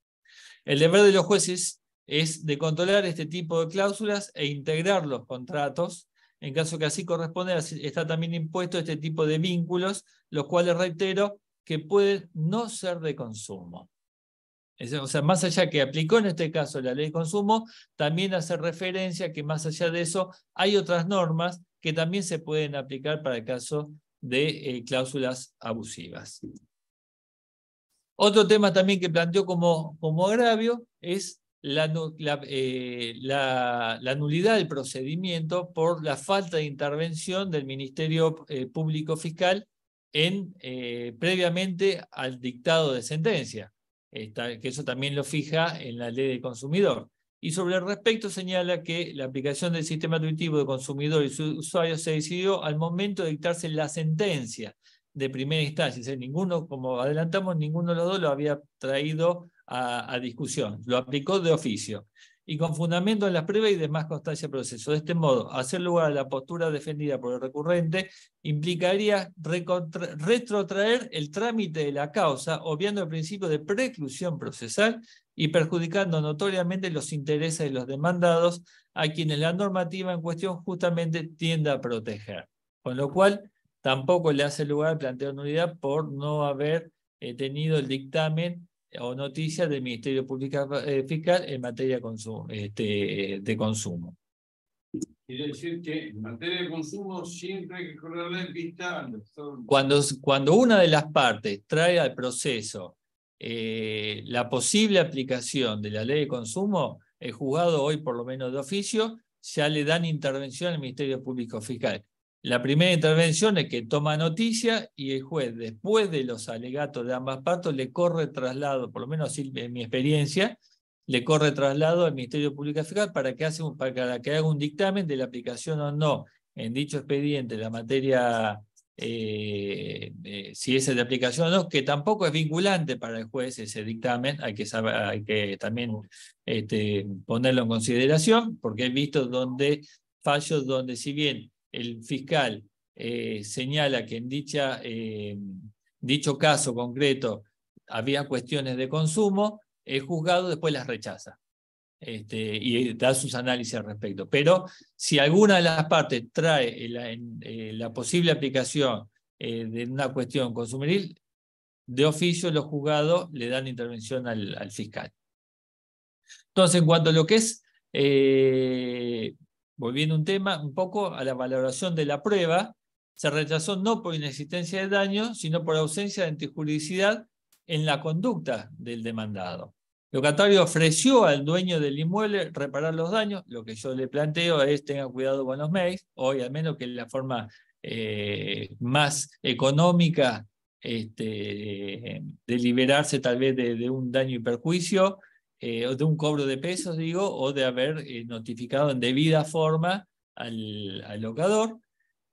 El deber de los jueces es de controlar este tipo de cláusulas e integrar los contratos. En caso que así corresponda, está también impuesto este tipo de vínculos, los cuales, reitero, que pueden no ser de consumo. O sea, más allá que aplicó en este caso la ley de consumo, también hace referencia que más allá de eso hay otras normas que también se pueden aplicar para el caso de eh, cláusulas abusivas. Otro tema también que planteó como, como agravio es la, eh, nulidad del procedimiento por la falta de intervención del Ministerio eh, Público Fiscal en, previamente al dictado de sentencia, que eso también lo fija en la ley del consumidor y sobre el respecto señala que la aplicación del sistema intuitivo de consumidor y su usuario se decidió al momento de dictarse la sentencia de primera instancia. ninguno, como adelantamos, ninguno de los dos lo había traído a discusión. Lo aplicó de oficio y con fundamento en las pruebas y demás constancia del proceso. De este modo, hacer lugar a la postura defendida por el recurrente implicaría retrotraer el trámite de la causa, obviando el principio de preclusión procesal y perjudicando notoriamente los intereses de los demandados a quienes la normativa en cuestión justamente tiende a proteger. Con lo cual, tampoco le hace lugar al planteo de nulidad por no haber eh, tenido el dictamen o noticias del Ministerio Público eh, Fiscal en materia de consumo. Este, Quiere decir que en materia de consumo siempre hay que correr en vista Cuando, cuando una de las partes trae al proceso eh, la posible aplicación de la ley de consumo, el juzgado hoy, por lo menos de oficio, ya le dan intervención al Ministerio Público Fiscal. La primera intervención es que toma noticia y el juez, después de los alegatos de ambas partes, le corre traslado, por lo menos en mi experiencia, le corre traslado al Ministerio Público Fiscal para que, para que haga un dictamen de la aplicación o no en dicho expediente la materia, eh, eh, si es de aplicación o no, que tampoco es vinculante para el juez ese dictamen, hay que, que también este, ponerlo en consideración, porque he visto donde fallos donde si bien el fiscal eh, señala que en dicha, eh, dicho caso concreto había cuestiones de consumo, el juzgado después las rechaza este, y da sus análisis al respecto. Pero si alguna de las partes trae eh, la, posible aplicación de una cuestión consumeril, de oficio los juzgados le dan intervención al, fiscal. Entonces, en cuanto a lo que es volviendo un tema, un poco a la valoración de la prueba, se rechazó no por inexistencia de daño, sino por ausencia de antijuridicidad en la conducta del demandado. Locatario ofreció al dueño del inmueble reparar los daños. Lo que yo le planteo es tenga cuidado con los mails, hoy al menos que es la forma eh, más económica este, de liberarse tal vez de un daño y perjuicio, eh, de un cobro de pesos, digo, o de haber eh, notificado en debida forma al, locador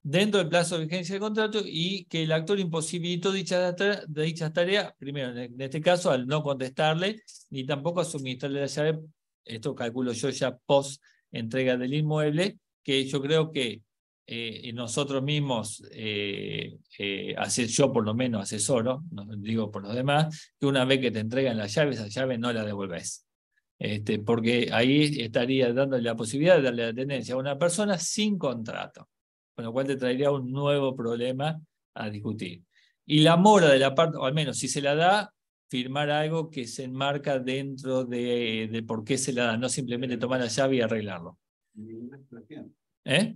dentro del plazo de vigencia del contrato y que el actor imposibilitó dichas dicha tarea primero, en este caso, al no contestarle ni tampoco a suministrarle la llave, esto calculo yo ya post entrega del inmueble, que yo creo que eh, nosotros mismos, eh, eh, yo por lo menos asesoro, digo por los demás, que una vez que te entregan las llaves, esa llave no la devuelves. Este, porque ahí estaría dando la posibilidad de darle la tenencia a una persona sin contrato, con lo cual te traería un nuevo problema a discutir. Y la mora de la parte, o al menos si se la da, firmar algo que se enmarca dentro de, de por qué se la da, no simplemente tomar la llave y arreglarlo. ¿Eh?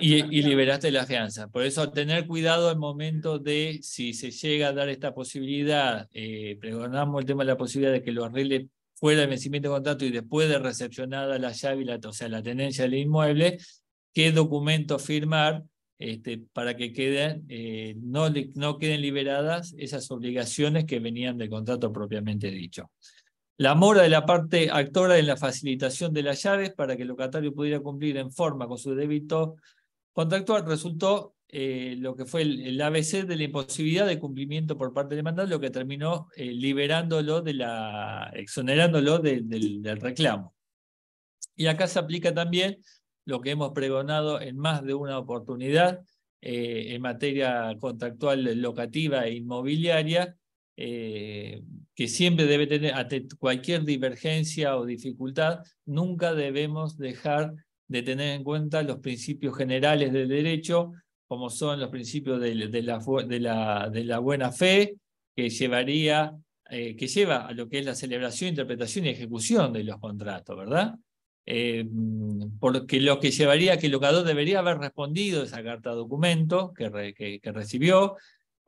y, liberaste la fianza. Por eso, tener cuidado al momento de si se llega a dar esta posibilidad, eh, pregonamos el tema de la posibilidad de que lo arregle fuera del vencimiento de contrato y después de recepcionada la llave, la, o sea, la tenencia del inmueble, qué documento firmar este, para que queden, eh, no, no queden liberadas esas obligaciones que venían del contrato propiamente dicho. La mora de la parte actora en la facilitación de las llaves para que el locatario pudiera cumplir en forma con su débito contractual resultó eh, lo que fue el, ABC de la imposibilidad de cumplimiento por parte del mandado, lo que terminó eh, liberándolo de la, exonerándolo del, reclamo. Y acá se aplica también lo que hemos pregonado en más de una oportunidad eh, en materia contractual locativa e inmobiliaria, eh, que siempre debe tener, ante cualquier divergencia o dificultad, nunca debemos dejar de tener en cuenta los principios generales del derecho, como son los principios de, la, de, la, de la, buena fe, que llevaría, eh, que lleva a lo que es la celebración, interpretación y ejecución de los contratos, ¿verdad? Eh, porque lo que llevaría a que el locador debería haber respondido esa carta documento que, que recibió,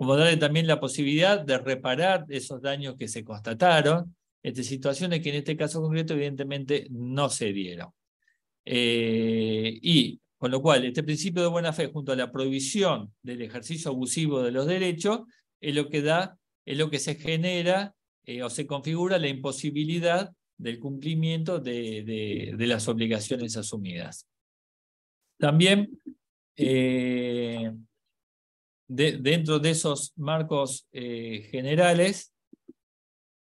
como darle también la posibilidad de reparar esos daños que se constataron, este, situaciones que en este caso concreto evidentemente no se dieron. Eh, y con lo cual, este principio de buena fe junto a la prohibición del ejercicio abusivo de los derechos es lo que da, es lo que se genera eh, o se configura la imposibilidad del cumplimiento de, las obligaciones asumidas. También eh, dentro de esos marcos eh, generales,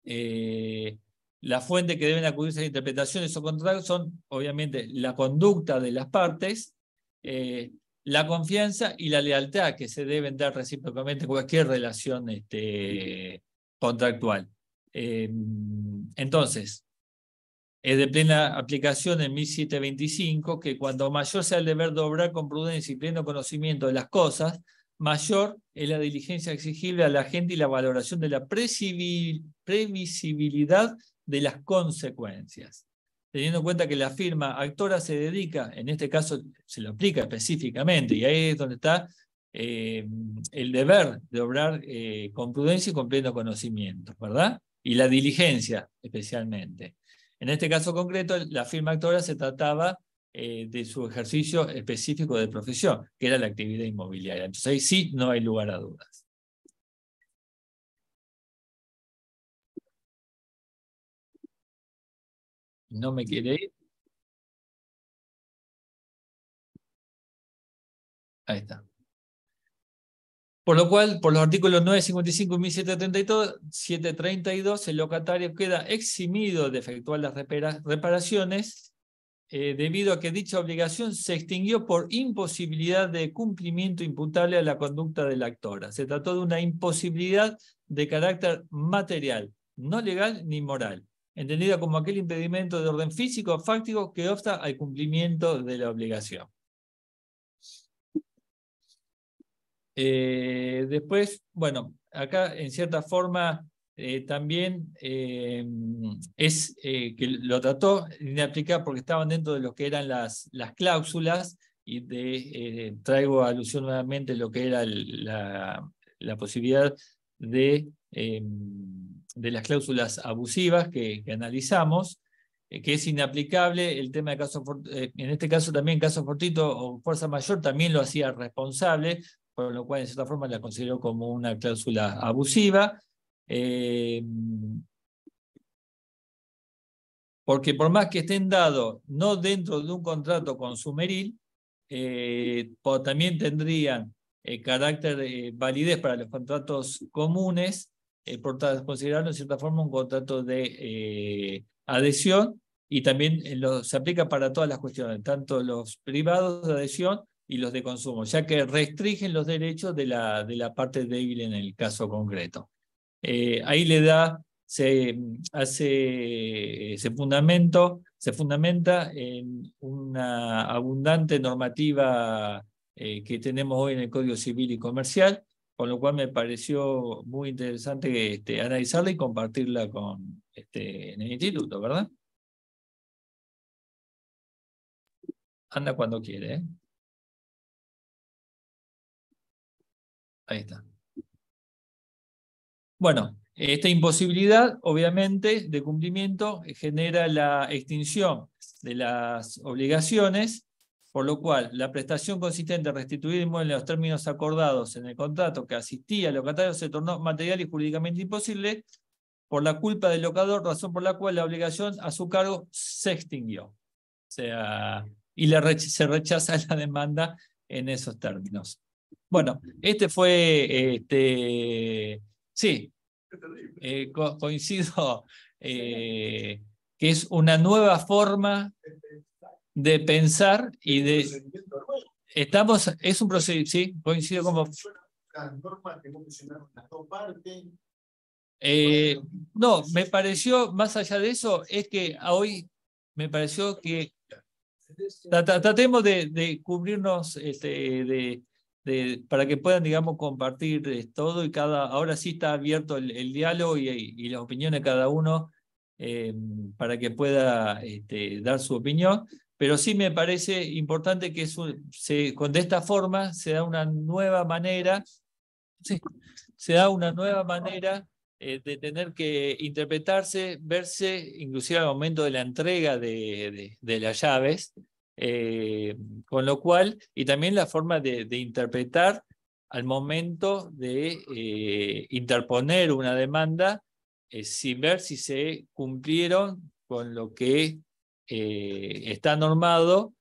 eh, la fuente que deben acudirse a la interpretación de esos contratos son, obviamente, la conducta de las partes, eh, la confianza y la lealtad que se deben dar recíprocamente en cualquier relación este, contractual. entonces, es de plena aplicación en 1725 que cuando mayor sea el deber de obrar con prudencia y pleno conocimiento de las cosas, mayor es la diligencia exigible a la gente y la valoración de la previsibilidad de las consecuencias. Teniendo en cuenta que la firma actora se dedica, en este caso se lo aplica específicamente, y ahí es donde está eh, el deber de obrar eh, con prudencia y con pleno conocimiento, ¿verdad? Y la diligencia especialmente. En este caso concreto, la firma actora se trataba eh, de su ejercicio específico de profesión, que era la actividad inmobiliaria. Entonces ahí sí no hay lugar a dudas. ¿No me quiere ir? Ahí está. Por lo cual, por los artículos 955 y 1732, 732, el locatario queda eximido de efectuar las reparaciones eh, debido a que dicha obligación se extinguió por imposibilidad de cumplimiento imputable a la conducta de la actora. Se trató de una imposibilidad de carácter material, no legal ni moral, entendida como aquel impedimento de orden físico o fáctico que obsta al cumplimiento de la obligación. Eh, después, bueno, acá en cierta forma eh, también eh, es eh, que lo trató de porque estaban dentro de lo que eran las, cláusulas y traigo alusión nuevamente lo que era la, posibilidad de, de, las cláusulas abusivas que, que analizamos que es inaplicable el tema de caso, en este caso también caso fortito o fuerza mayor también lo hacía responsable, por lo cual en cierta forma la consideró como una cláusula abusiva. Eh, porque por más que estén dados no dentro de un contrato consumeril, eh, también tendrían eh, carácter carácter, validez para los contratos comunes, por considerarlo en cierta forma un contrato de adhesión y también se aplica para todas las cuestiones, tanto los privados de adhesión y los de consumo, ya que restringen los derechos de la, de la parte débil en el caso concreto. Eh, ahí le da, se hace, ese fundamento, se fundamenta en una abundante normativa eh, que tenemos hoy en el Código Civil y Comercial, con lo cual me pareció muy interesante este, analizarla y compartirla con, este, en el instituto, ¿verdad? Anda cuando quiere. ¿eh? Ahí está. Bueno, esta imposibilidad, obviamente, de cumplimiento genera la extinción de las obligaciones, por lo cual la prestación consistente en restituir en los términos acordados en el contrato que asistía al locatario se tornó material y jurídicamente imposible por la culpa del locador, razón por la cual la obligación a su cargo se extinguió. O sea, y se rechaza la demanda en esos términos. Bueno, este fue este, Sí, eh, coincido eh, que es una nueva forma de pensar y de... Estamos, es un proceso, sí, coincido como... Eh, no, me pareció, más allá de eso, es que hoy me pareció que tratemos de, de cubrirnos este, de, para que puedan, digamos, compartir todo y cada, ahora sí está abierto el, diálogo y, las opiniones de cada uno eh, para que pueda este, dar su opinión. Pero sí me parece importante que con, de esta forma se da una nueva manera, sí, se da una nueva manera eh, de tener que interpretarse, verse, inclusive al momento de la entrega de, de las llaves, eh, con lo cual, y también la forma de, interpretar al momento de eh, interponer una demanda, sin ver si se cumplieron con lo que eh, está normado.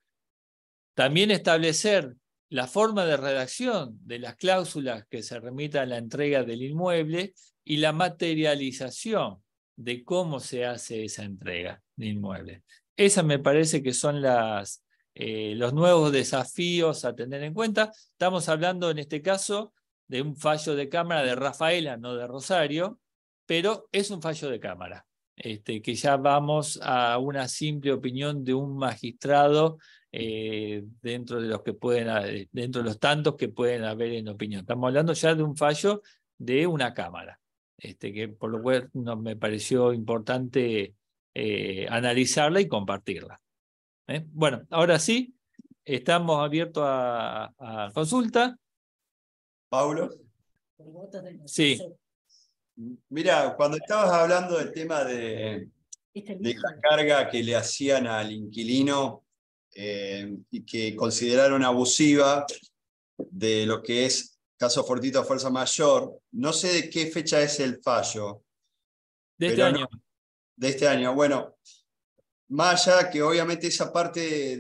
También establecer la forma de redacción de las cláusulas que se remita a la entrega del inmueble y la materialización de cómo se hace esa entrega de inmueble Esas me parece que son las, eh, los nuevos desafíos a tener en cuenta. Estamos hablando en este caso de un fallo de cámara de Rafaela, no de Rosario, pero es un fallo de cámara, este, que ya vamos a una simple opinión de un magistrado eh, dentro de los que pueden, eh, dentro de los tantos que pueden haber en opinión. Estamos hablando ya de un fallo de una cámara, este, que por lo cual no, me pareció importante analizarla y compartirla. ¿eh? Bueno, ahora sí, estamos abiertos a, consulta. Paulo. Sí. Mira, cuando estabas hablando del tema de, este de la carga que le hacían al inquilino eh, y que consideraron abusiva de lo que es caso fortito a fuerza mayor, no sé de qué fecha es el fallo. De este año. de este año. Bueno, más allá que obviamente esa parte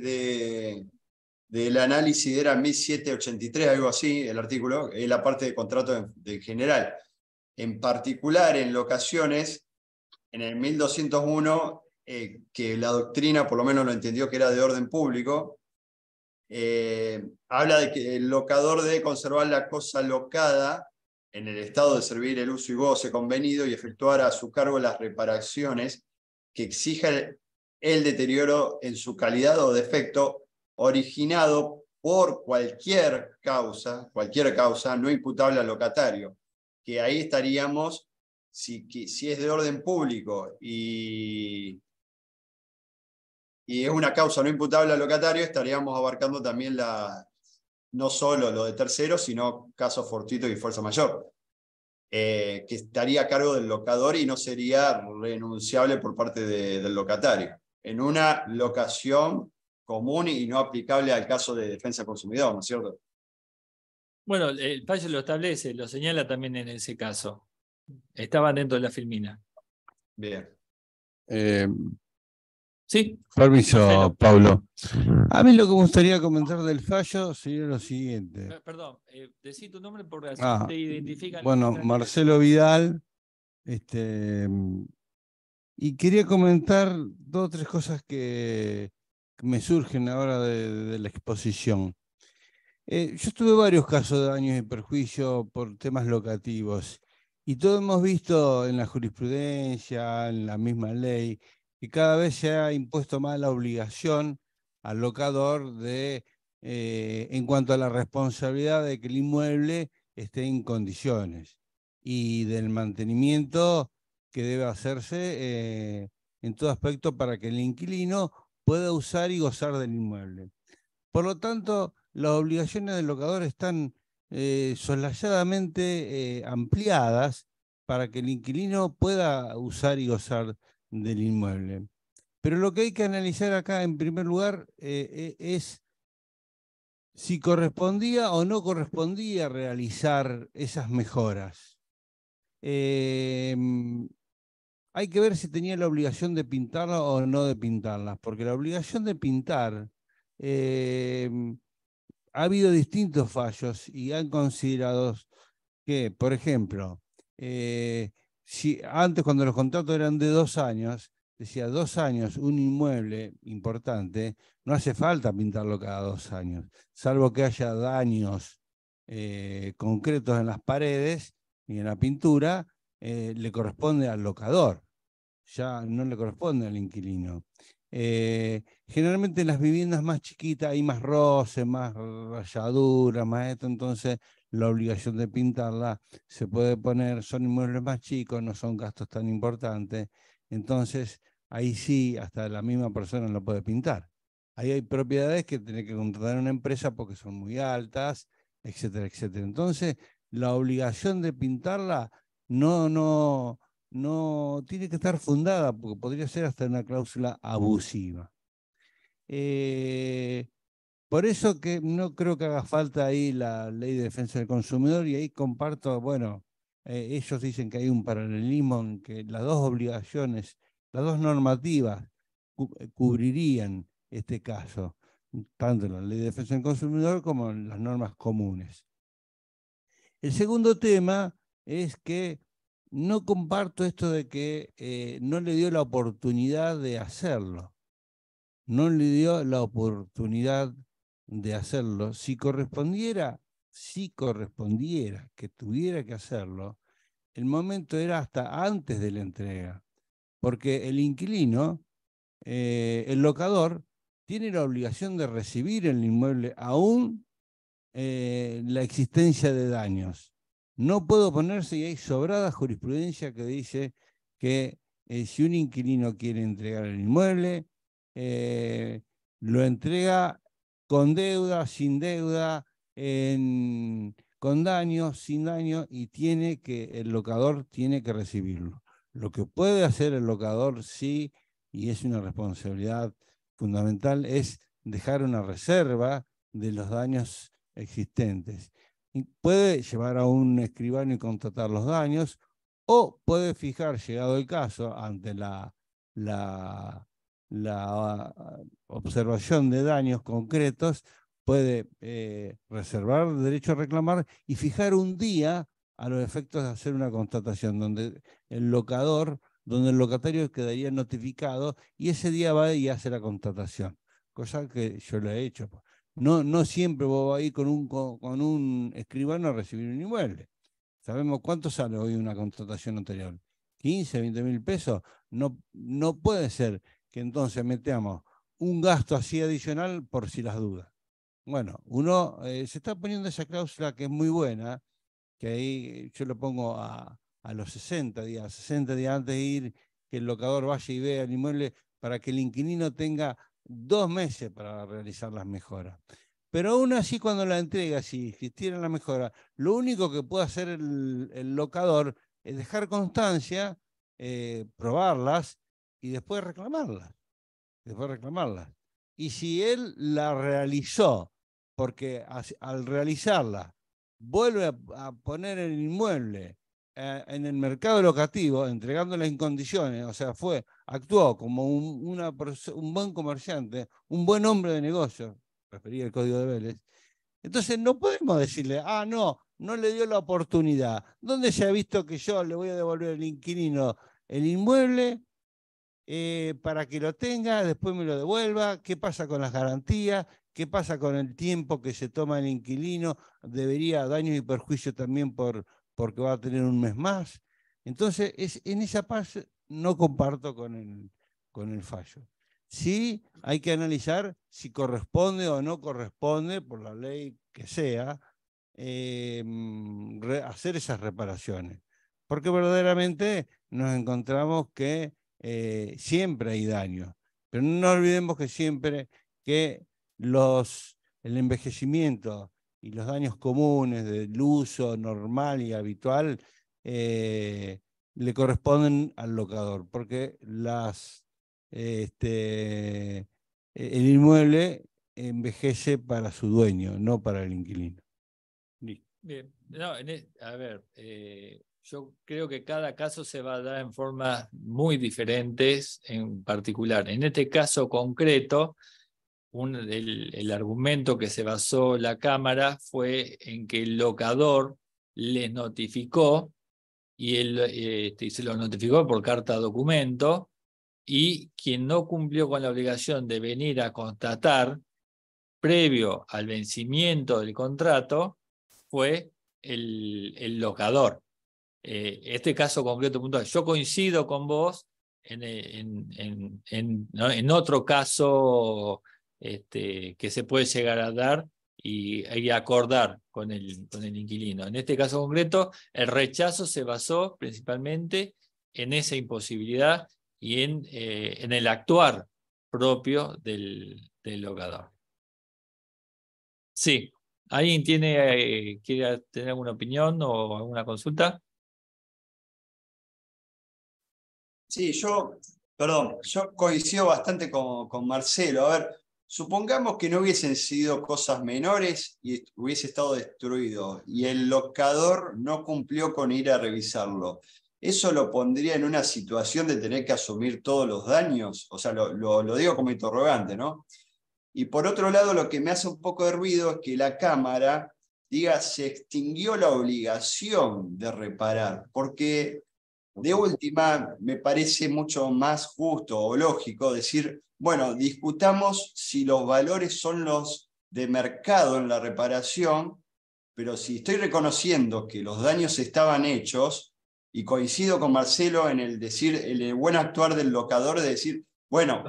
del análisis era 1783, algo así, el artículo, es la parte de contrato en, general. En particular, en locaciones, en el 1201, eh, que la doctrina por lo menos lo entendió que era de orden público, eh, habla de que el locador debe conservar la cosa locada en el estado de servir el uso y goce convenido y efectuar a su cargo las reparaciones que exija el, el deterioro en su calidad o defecto originado por cualquier causa, cualquier causa no imputable al locatario, que ahí estaríamos, si, es de orden público y, es una causa no imputable al locatario, estaríamos abarcando también la, no solo lo de terceros, sino casos fortuitos y fuerza mayor, eh, que estaría a cargo del locador y no sería renunciable por parte del locatario en una locación común y no aplicable al caso de defensa consumidora, consumidor, ¿no es cierto? Bueno, el fallo lo establece, lo señala también en ese caso. Estaba dentro de la filmina. Bien. Eh, sí. Permiso, Pablo. A mí lo que me gustaría comentar del fallo sería lo siguiente. Perdón, eh, decí tu nombre porque así ah, te identifican. Bueno, Marcelo Vidal, este, y quería comentar dos o tres cosas que me surgen ahora de, de la exposición. Eh, yo tuve varios casos de daños y perjuicio por temas locativos y todos hemos visto en la jurisprudencia, en la misma ley, que cada vez se ha impuesto más la obligación al locador de, eh, en cuanto a la responsabilidad de que el inmueble esté en condiciones y del mantenimiento que debe hacerse eh, en todo aspecto para que el inquilino pueda usar y gozar del inmueble. Por lo tanto, las obligaciones del locador están eh, soslayadamente eh, ampliadas para que el inquilino pueda usar y gozar del inmueble. Pero lo que hay que analizar acá, en primer lugar, eh, es si correspondía o no correspondía realizar esas mejoras hay que ver si tenía la obligación de pintarla o no de pintarlas, porque la obligación de pintar, em, ha habido distintos fallos y han considerado que, por ejemplo, eh, si antes cuando los contratos eran de dos años, decía dos años, un inmueble importante, no hace falta pintarlo cada dos años, salvo que haya daños eh, concretos en las paredes y en la pintura, eh, le corresponde al locador, ya no le corresponde al inquilino. Eh, generalmente en las viviendas más chiquitas hay más roce, más rayadura, más esto, entonces la obligación de pintarla se puede poner, son inmuebles más chicos, no son gastos tan importantes, entonces ahí sí, hasta la misma persona lo puede pintar. Ahí hay propiedades que tiene que contratar una empresa porque son muy altas, etcétera, etcétera. Entonces, la obligación de pintarla no, no, no tiene que estar fundada, porque podría ser hasta una cláusula abusiva. Eh, por eso que no creo que haga falta ahí la ley de defensa del consumidor y ahí comparto, bueno, eh, ellos dicen que hay un paralelismo en que las dos obligaciones, las dos normativas eh, cubrirían este caso, tanto la ley de defensa del consumidor como las normas comunes. El segundo tema es que no comparto esto de que eh, no le dio la oportunidad de hacerlo. No le dio la oportunidad de hacerlo. Si correspondiera, si correspondiera que tuviera que hacerlo, el momento era hasta antes de la entrega, porque el inquilino, eh, el locador, tiene la obligación de recibir el inmueble aún eh, la existencia de daños. No puedo ponerse y hay sobrada jurisprudencia que dice que eh, si un inquilino quiere entregar el inmueble, eh, lo entrega con deuda, sin deuda, con daño, sin daño, y tiene que, el locador tiene que recibirlo. Lo que puede hacer el locador, sí, y es una responsabilidad fundamental, es dejar una reserva de los daños existentes puede llevar a un escribano y contratar los daños, o puede fijar, llegado el caso, ante la, la, la ah, observación de daños concretos, puede eh, reservar el derecho a reclamar y fijar un día a los efectos de hacer una constatación, donde el locador, donde el locatario quedaría notificado y ese día va y hace la constatación, cosa que yo lo he hecho. Pues. No, no siempre voy a ir con un, con un escribano a recibir un inmueble. Sabemos cuánto sale hoy una contratación anterior? 15, 20 mil pesos. No, no puede ser que entonces metamos un gasto así adicional por si las dudas. Bueno, uno eh, se está poniendo esa cláusula que es muy buena, que ahí eh, yo lo pongo a, a los 60 días, 60 días antes de ir, que el locador vaya y vea el inmueble para que el inquilino tenga dos meses para realizar las mejoras. Pero aún así, cuando la entrega, si existiera la mejora, lo único que puede hacer el, locador es dejar constancia, eh, probarlas y después reclamarlas. Después reclamarlas. Y si él la realizó, porque al realizarla vuelve a poner el inmueble eh, en el mercado locativo, entregándole en condiciones, o sea, fue, actuó como un, buen comerciante, un buen hombre de negocio, refería el código de Vélez. Entonces no podemos decirle, ah, no, no le dio la oportunidad. ¿Dónde se ha visto que yo le voy a devolver al inquilino el inmueble eh, para que lo tenga, después me lo devuelva? ¿Qué pasa con las garantías? ¿Qué pasa con el tiempo que se toma el inquilino? ¿Debería daño y perjuicio también por, porque va a tener un mes más. Entonces, en esa paz no comparto con el, con el fallo. Sí hay que analizar si corresponde o no corresponde, por la ley que sea, em, hacer esas reparaciones. Porque verdaderamente nos encontramos que eh, siempre hay daño. Pero no olvidemos que siempre que los, el envejecimiento y los daños comunes del uso normal y habitual eh, le corresponden al locador, porque este, e-, el inmueble envejece para su dueño, no para el inquilino. Bien, e, a ver, eh, yo creo que cada caso se va a dar en formas muy diferentes en particular. En este caso concreto, el, argumento que se basó la Cámara fue en que el locador les notificó y, él, eh, este, se lo notificó por carta documento y quien no cumplió con la obligación de venir a constatar previo al vencimiento del contrato fue el, locador. Eh, este caso concreto puntual, yo coincido con vos en, en, en, en otro caso este, que se puede llegar a dar y, acordar con el, inquilino. En este caso concreto, el rechazo se basó principalmente en esa imposibilidad y en, eh, el actuar propio del, del Sí, ¿alguien tiene, eh, quiere tener alguna opinión o alguna consulta? Sí, yo, perdón, yo coincido bastante con, con Marcelo. A ver, Supongamos que no hubiesen sido cosas menores y hubiese estado destruido y el locador no cumplió con ir a revisarlo. ¿Eso lo pondría en una situación de tener que asumir todos los daños? O sea, lo, digo como interrogante, ¿no? Y por otro lado, lo que me hace un poco de ruido es que la Cámara diga, se extinguió la obligación de reparar, porque de última me parece mucho más justo o lógico decir, bueno, discutamos si los valores son los de mercado en la reparación, pero si estoy reconociendo que los daños estaban hechos, y coincido con Marcelo en el decir, el buen actuar del locador de decir, bueno,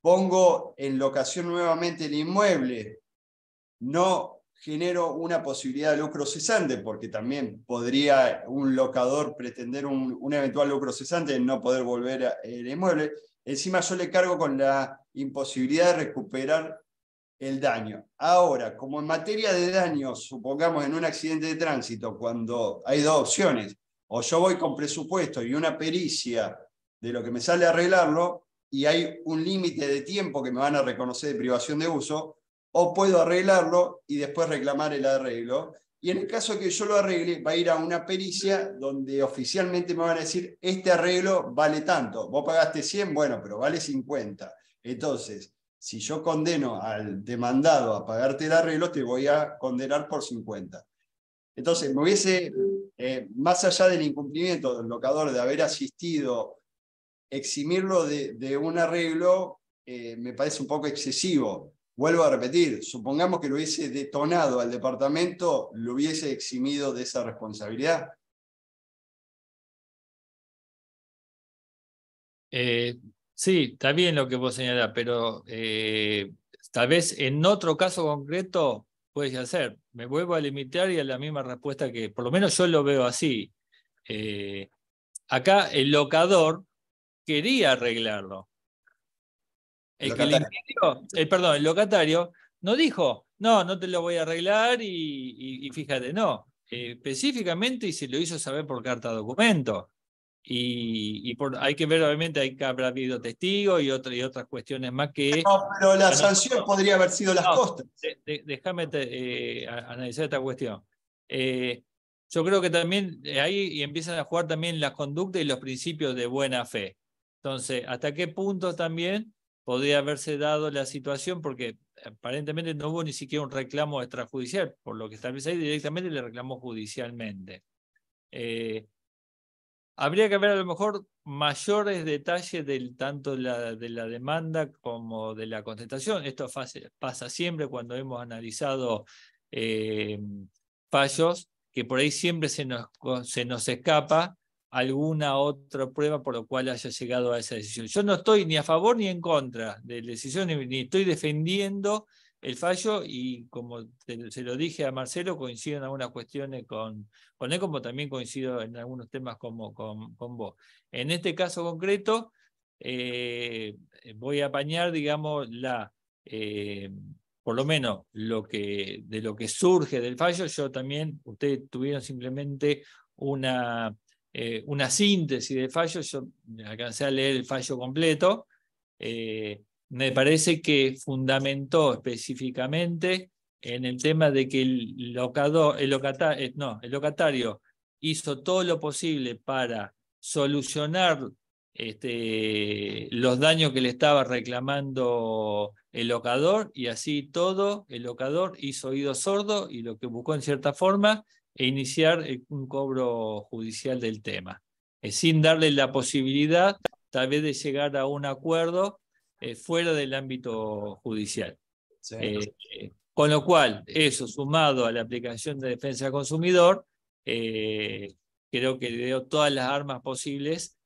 pongo en locación nuevamente el inmueble, no genero una posibilidad de lucro cesante, porque también podría un locador pretender un, eventual lucro cesante, no poder volver el inmueble, Encima yo le cargo con la imposibilidad de recuperar el daño. Ahora, como en materia de daño, supongamos en un accidente de tránsito, cuando hay dos opciones, o yo voy con presupuesto y una pericia de lo que me sale arreglarlo, y hay un límite de tiempo que me van a reconocer de privación de uso, o puedo arreglarlo y después reclamar el arreglo. Y en el caso que yo lo arregle, va a ir a una pericia donde oficialmente me van a decir, este arreglo vale tanto, vos pagaste 100, bueno, pero vale 50. Entonces, si yo condeno al demandado a pagarte el arreglo, te voy a condenar por 50. Entonces, me hubiese, eh, más allá del incumplimiento del locador de haber asistido, eximirlo de, un arreglo eh, me parece un poco excesivo. Vuelvo a repetir, supongamos que lo hubiese detonado al departamento, lo hubiese eximido de esa responsabilidad. Eh, sí, está bien lo que vos señalás, pero eh, tal vez en otro caso concreto puedes hacer. Me vuelvo a limitar y a la misma respuesta que, por lo menos yo lo veo así. Eh, acá el locador quería arreglarlo. El locatario. el, perdón, el locatario, no dijo, no, no te lo voy a arreglar y, fíjate, no. específicamente y se lo hizo saber por carta de documento. Y, por, hay que ver, obviamente, hay que habrá habido testigos y, otra, y otras cuestiones más que. No, pero la sanción podría haber sido las costas. Déjame eh, analizar esta cuestión. Eh, yo creo que también eh, ahí empiezan a jugar también las conductas y los principios de buena fe. Entonces, ¿hasta qué punto también podría haberse dado la situación porque aparentemente no hubo ni siquiera un reclamo extrajudicial, por lo que establece ahí directamente le reclamó judicialmente. Eh, habría que ver a lo mejor mayores detalles del, tanto de la demanda como de la contestación. Esto pasa siempre cuando hemos analizado eh, fallos, que por ahí siempre se nos, se nos escapa alguna otra prueba por lo cual haya llegado a esa decisión. Yo no estoy ni a favor ni en contra de la decisión, ni estoy defendiendo el fallo y como se lo dije a Marcelo, coincido en algunas cuestiones con, con él, como también coincido en algunos temas como, con, vos. En este caso concreto, eh, voy a apañar, digamos, la, eh, por lo menos lo que, de lo que surge del fallo. Yo también, ustedes tuvieron simplemente una eh, una síntesis de fallo yo alcancé a leer el fallo completo, eh, me parece que fundamentó específicamente en el tema de que el, locador, el, eh, no, el locatario hizo todo lo posible para solucionar este, los daños que le estaba reclamando el locador y así todo, el locador hizo oído sordo y lo que buscó en cierta forma e iniciar eh, un cobro judicial del tema, eh, sin darle la posibilidad tal vez de llegar a un acuerdo eh, fuera del ámbito judicial. con lo cual, eso sumado a la aplicación de defensa del consumidor, creo que le dio todas las armas posibles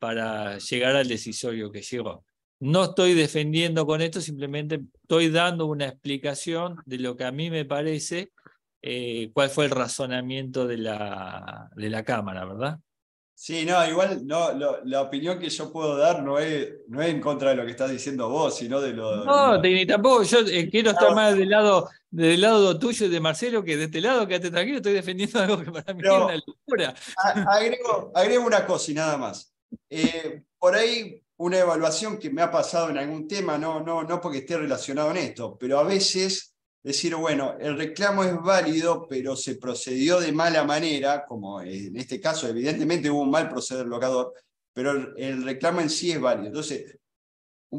para llegar al decisorio que llegó. No estoy defendiendo con esto, simplemente estoy dando una explicación de lo que a mí me parece eh, cuál fue el razonamiento de la, de la Cámara, ¿verdad? Sí, no, igual no, la opinión que yo puedo dar no es, no es en contra de lo que estás diciendo vos, sino de lo. No, ni tampoco. Yo eh, quiero estar más del lado, del lado tuyo y de Marcelo que de este lado, quédate tranquilo, estoy defendiendo algo que para mí es una locura. agrego, una cosa y nada más. Eh, por ahí, una evaluación que me ha pasado en algún tema, no, no, no porque esté relacionado en esto, pero a veces decir, bueno, el reclamo es válido, pero se procedió de mala manera, como en este caso evidentemente hubo un mal proceder del locador, pero el reclamo en sí es válido. Entonces,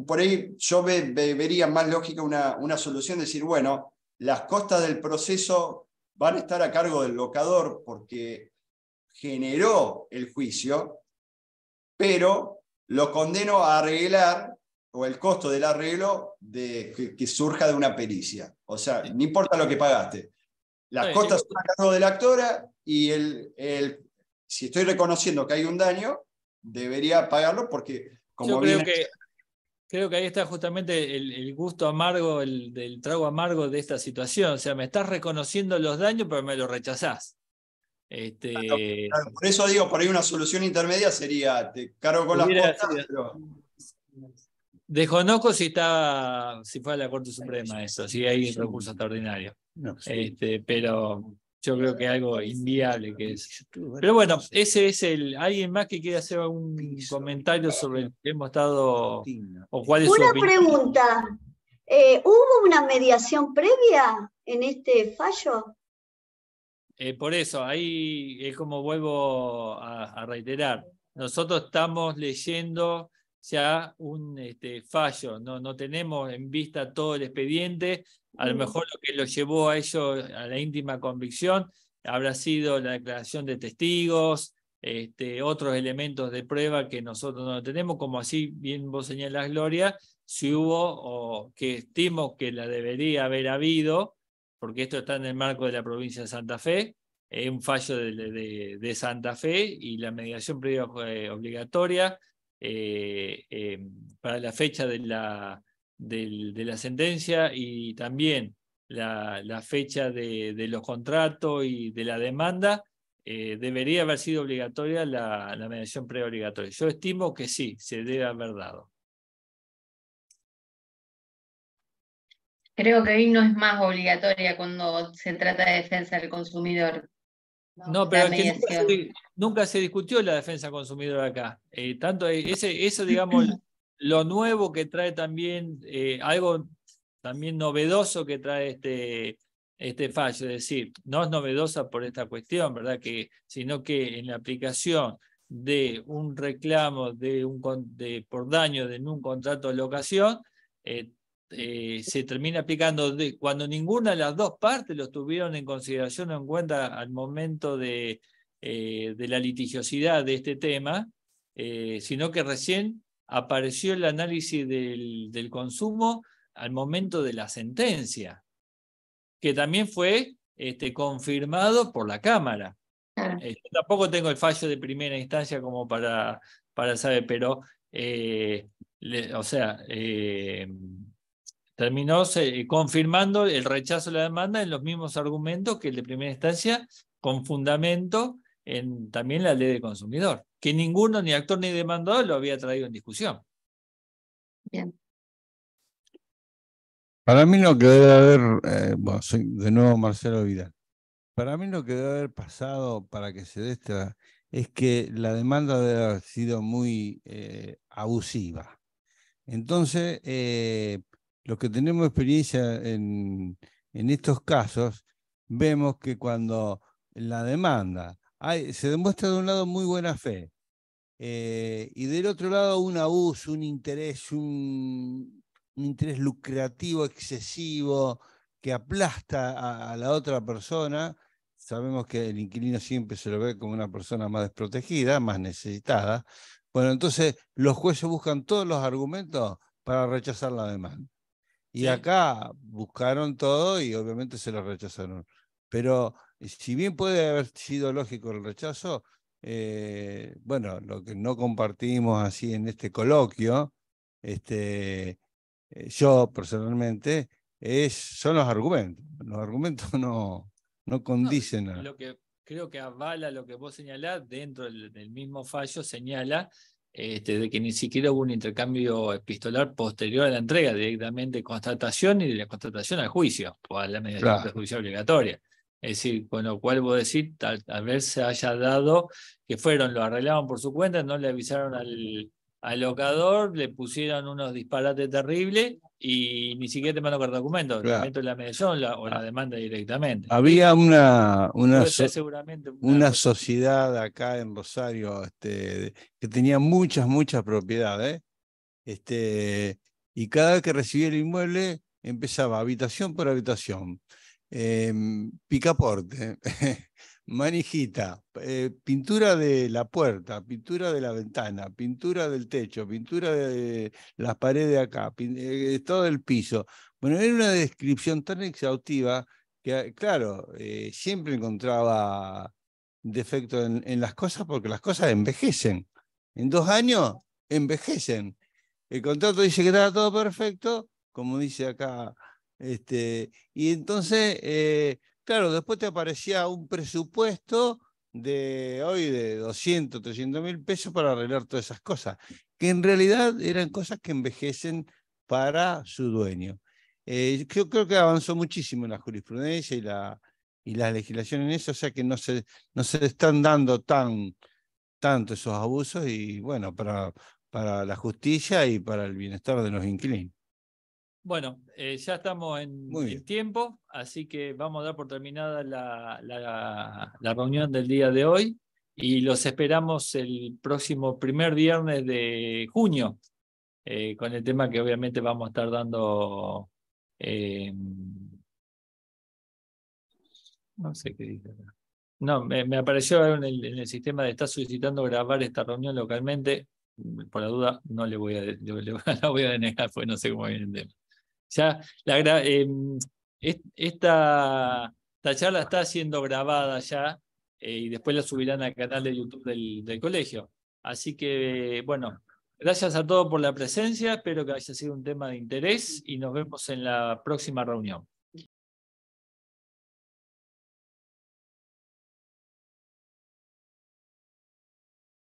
por ahí yo vería más lógica una, una solución, decir, bueno, las costas del proceso van a estar a cargo del locador porque generó el juicio, pero lo condeno a arreglar o el costo del arreglo de, que, surja de una pericia. O sea, no importa lo que pagaste. Las costas son a cargo de la actora y el, el, si estoy reconociendo que hay un daño, debería pagarlo porque, como creo que Creo que ahí está justamente el, gusto amargo, el, del trago amargo de esta situación. O sea, me estás reconociendo los daños, pero me los rechazás. Este... por eso digo, por ahí una solución intermedia sería, te cargo con las costas, pero Desconozco si si fue a la Corte Suprema eso, si hay recurso extraordinario. este, pero yo creo que algo inviable que es. Pero bueno, ese es el. ¿Alguien más que quiera hacer algún comentario sobre el que hemos estado o cuál es Una pregunta. Eh, ¿Hubo una mediación previa en este fallo? Eh, por eso, ahí es como vuelvo a reiterar. Nosotros estamos leyendo ya un este, fallo, no, tenemos en vista todo el expediente, a lo mejor lo que lo llevó a ello a la íntima convicción habrá sido la declaración de testigos, este, otros elementos de prueba que nosotros no tenemos, como así bien vos señalas Gloria, si hubo o que estimo que la debería haber habido, porque esto está en el marco de la provincia de Santa Fe, es un fallo de, Santa Fe y la mediación previa eh, obligatoria, eh, em, para la fecha de la, de, la sentencia y también la, fecha de, los contratos y de la demanda, eh, debería haber sido obligatoria la, la mediación preobligatoria. Yo estimo que sí, se debe haber dado. Creo que hoy no es más obligatoria cuando se trata de defensa del consumidor. No, pues, pero nunca se, discutió la defensa consumidora acá. Eh, tanto ese, eso, digamos, lo nuevo que trae también, eh, algo también novedoso que trae este, este fallo. Es decir, no es novedosa por esta cuestión, ¿verdad? Que, sino que en la aplicación de un reclamo de un, de, por daño en un contrato de locación, eh, eh, se termina aplicando cuando ninguna de las dos partes lo tuvieron en consideración o en cuenta al momento de, eh, de la litigiosidad de este tema, eh, sino que recién apareció el análisis del, del, consumo al momento de la sentencia, que también fue este, confirmado por la Cámara. tampoco tengo el fallo de primera instancia como para, para saber, pero, o sea, terminó confirmando el rechazo de la demanda en los mismos argumentos que el de primera instancia, con fundamento en también la ley del consumidor, que ninguno, ni actor ni demandado, lo había traído en discusión. Bien. Para mí lo que debe haber, eh, bueno, soy de nuevo Marcelo Vidal, para mí lo que debe haber pasado para que se dé es que la demanda debe haber sido muy eh, abusiva. Entonces, eh, los que tenemos experiencia en, estos casos, vemos que cuando la demanda hay, se demuestra de un lado muy buena fe eh, y del otro lado un abuso, un interés, un, interés lucrativo excesivo que aplasta a, la otra persona, sabemos que el inquilino siempre se lo ve como una persona más desprotegida, más necesitada. Bueno, entonces los jueces buscan todos los argumentos para rechazar la demanda. Y acá buscaron todo y obviamente se lo rechazaron. Pero eh, si bien puede haber sido lógico el rechazo, eh, bueno, lo que no compartimos así en este coloquio, este, eh, yo personalmente, es, son los argumentos. Los argumentos no, no condicen Lo que creo que avala lo que vos señalás, dentro del mismo fallo señala este, de que ni siquiera hubo un intercambio epistolar posterior a la entrega, directamente constatación y de la constatación al juicio, o a la mediación de juicio obligatoria. Es decir, con lo cual vos decís, tal, vez se haya dado que fueron, lo arreglaban por su cuenta, no le avisaron al, al locador le pusieron unos disparates terribles y ni siquiera te mandó el documento, claro. la medición o la ah. demanda directamente. Había una, una, una, sociedad acá en Rosario este, que tenía muchas, muchas propiedades. Este, y cada vez que recibía el inmueble empezaba habitación por habitación, em, picaporte, manijita, eh, pintura de la puerta, pintura de la ventana, pintura del techo, pintura de las paredes de acá, eh, eh, todo el piso. Bueno, era una descripción tan exhaustiva que, ah, claro, siempre encontraba defecto en, las cosas porque las cosas envejecen. En dos años envejecen. El contrato dice que estaba todo perfecto, como dice acá. Este, y entonces Claro, después te aparecía un presupuesto de hoy de 200, 300 mil pesos para arreglar todas esas cosas, que en realidad eran cosas que envejecen para su dueño. Eh, yo creo que avanzó muchísimo en la jurisprudencia y la, y la legislación en eso, o sea que no se, no se están dando tan tanto esos abusos y bueno, para, para la justicia y para el bienestar de los inquilinos. Bueno, eh, ya estamos en, tiempo, así que vamos a dar por terminada la, reunión del día de hoy y los esperamos el próximo primer viernes de junio eh, con el tema que obviamente vamos a estar dando. Eh, no sé qué dice. No, me, apareció en el, sistema de estar solicitando grabar esta reunión localmente. Por la duda, no le voy a, la voy a denegar, pues no sé cómo viene el tema la, em, esta, charla está siendo grabada ya eh, y después la subirán al canal de YouTube del colegio. Así que, bueno, gracias a todos por la presencia, espero que haya sido un tema de interés y nos vemos en la próxima reunión.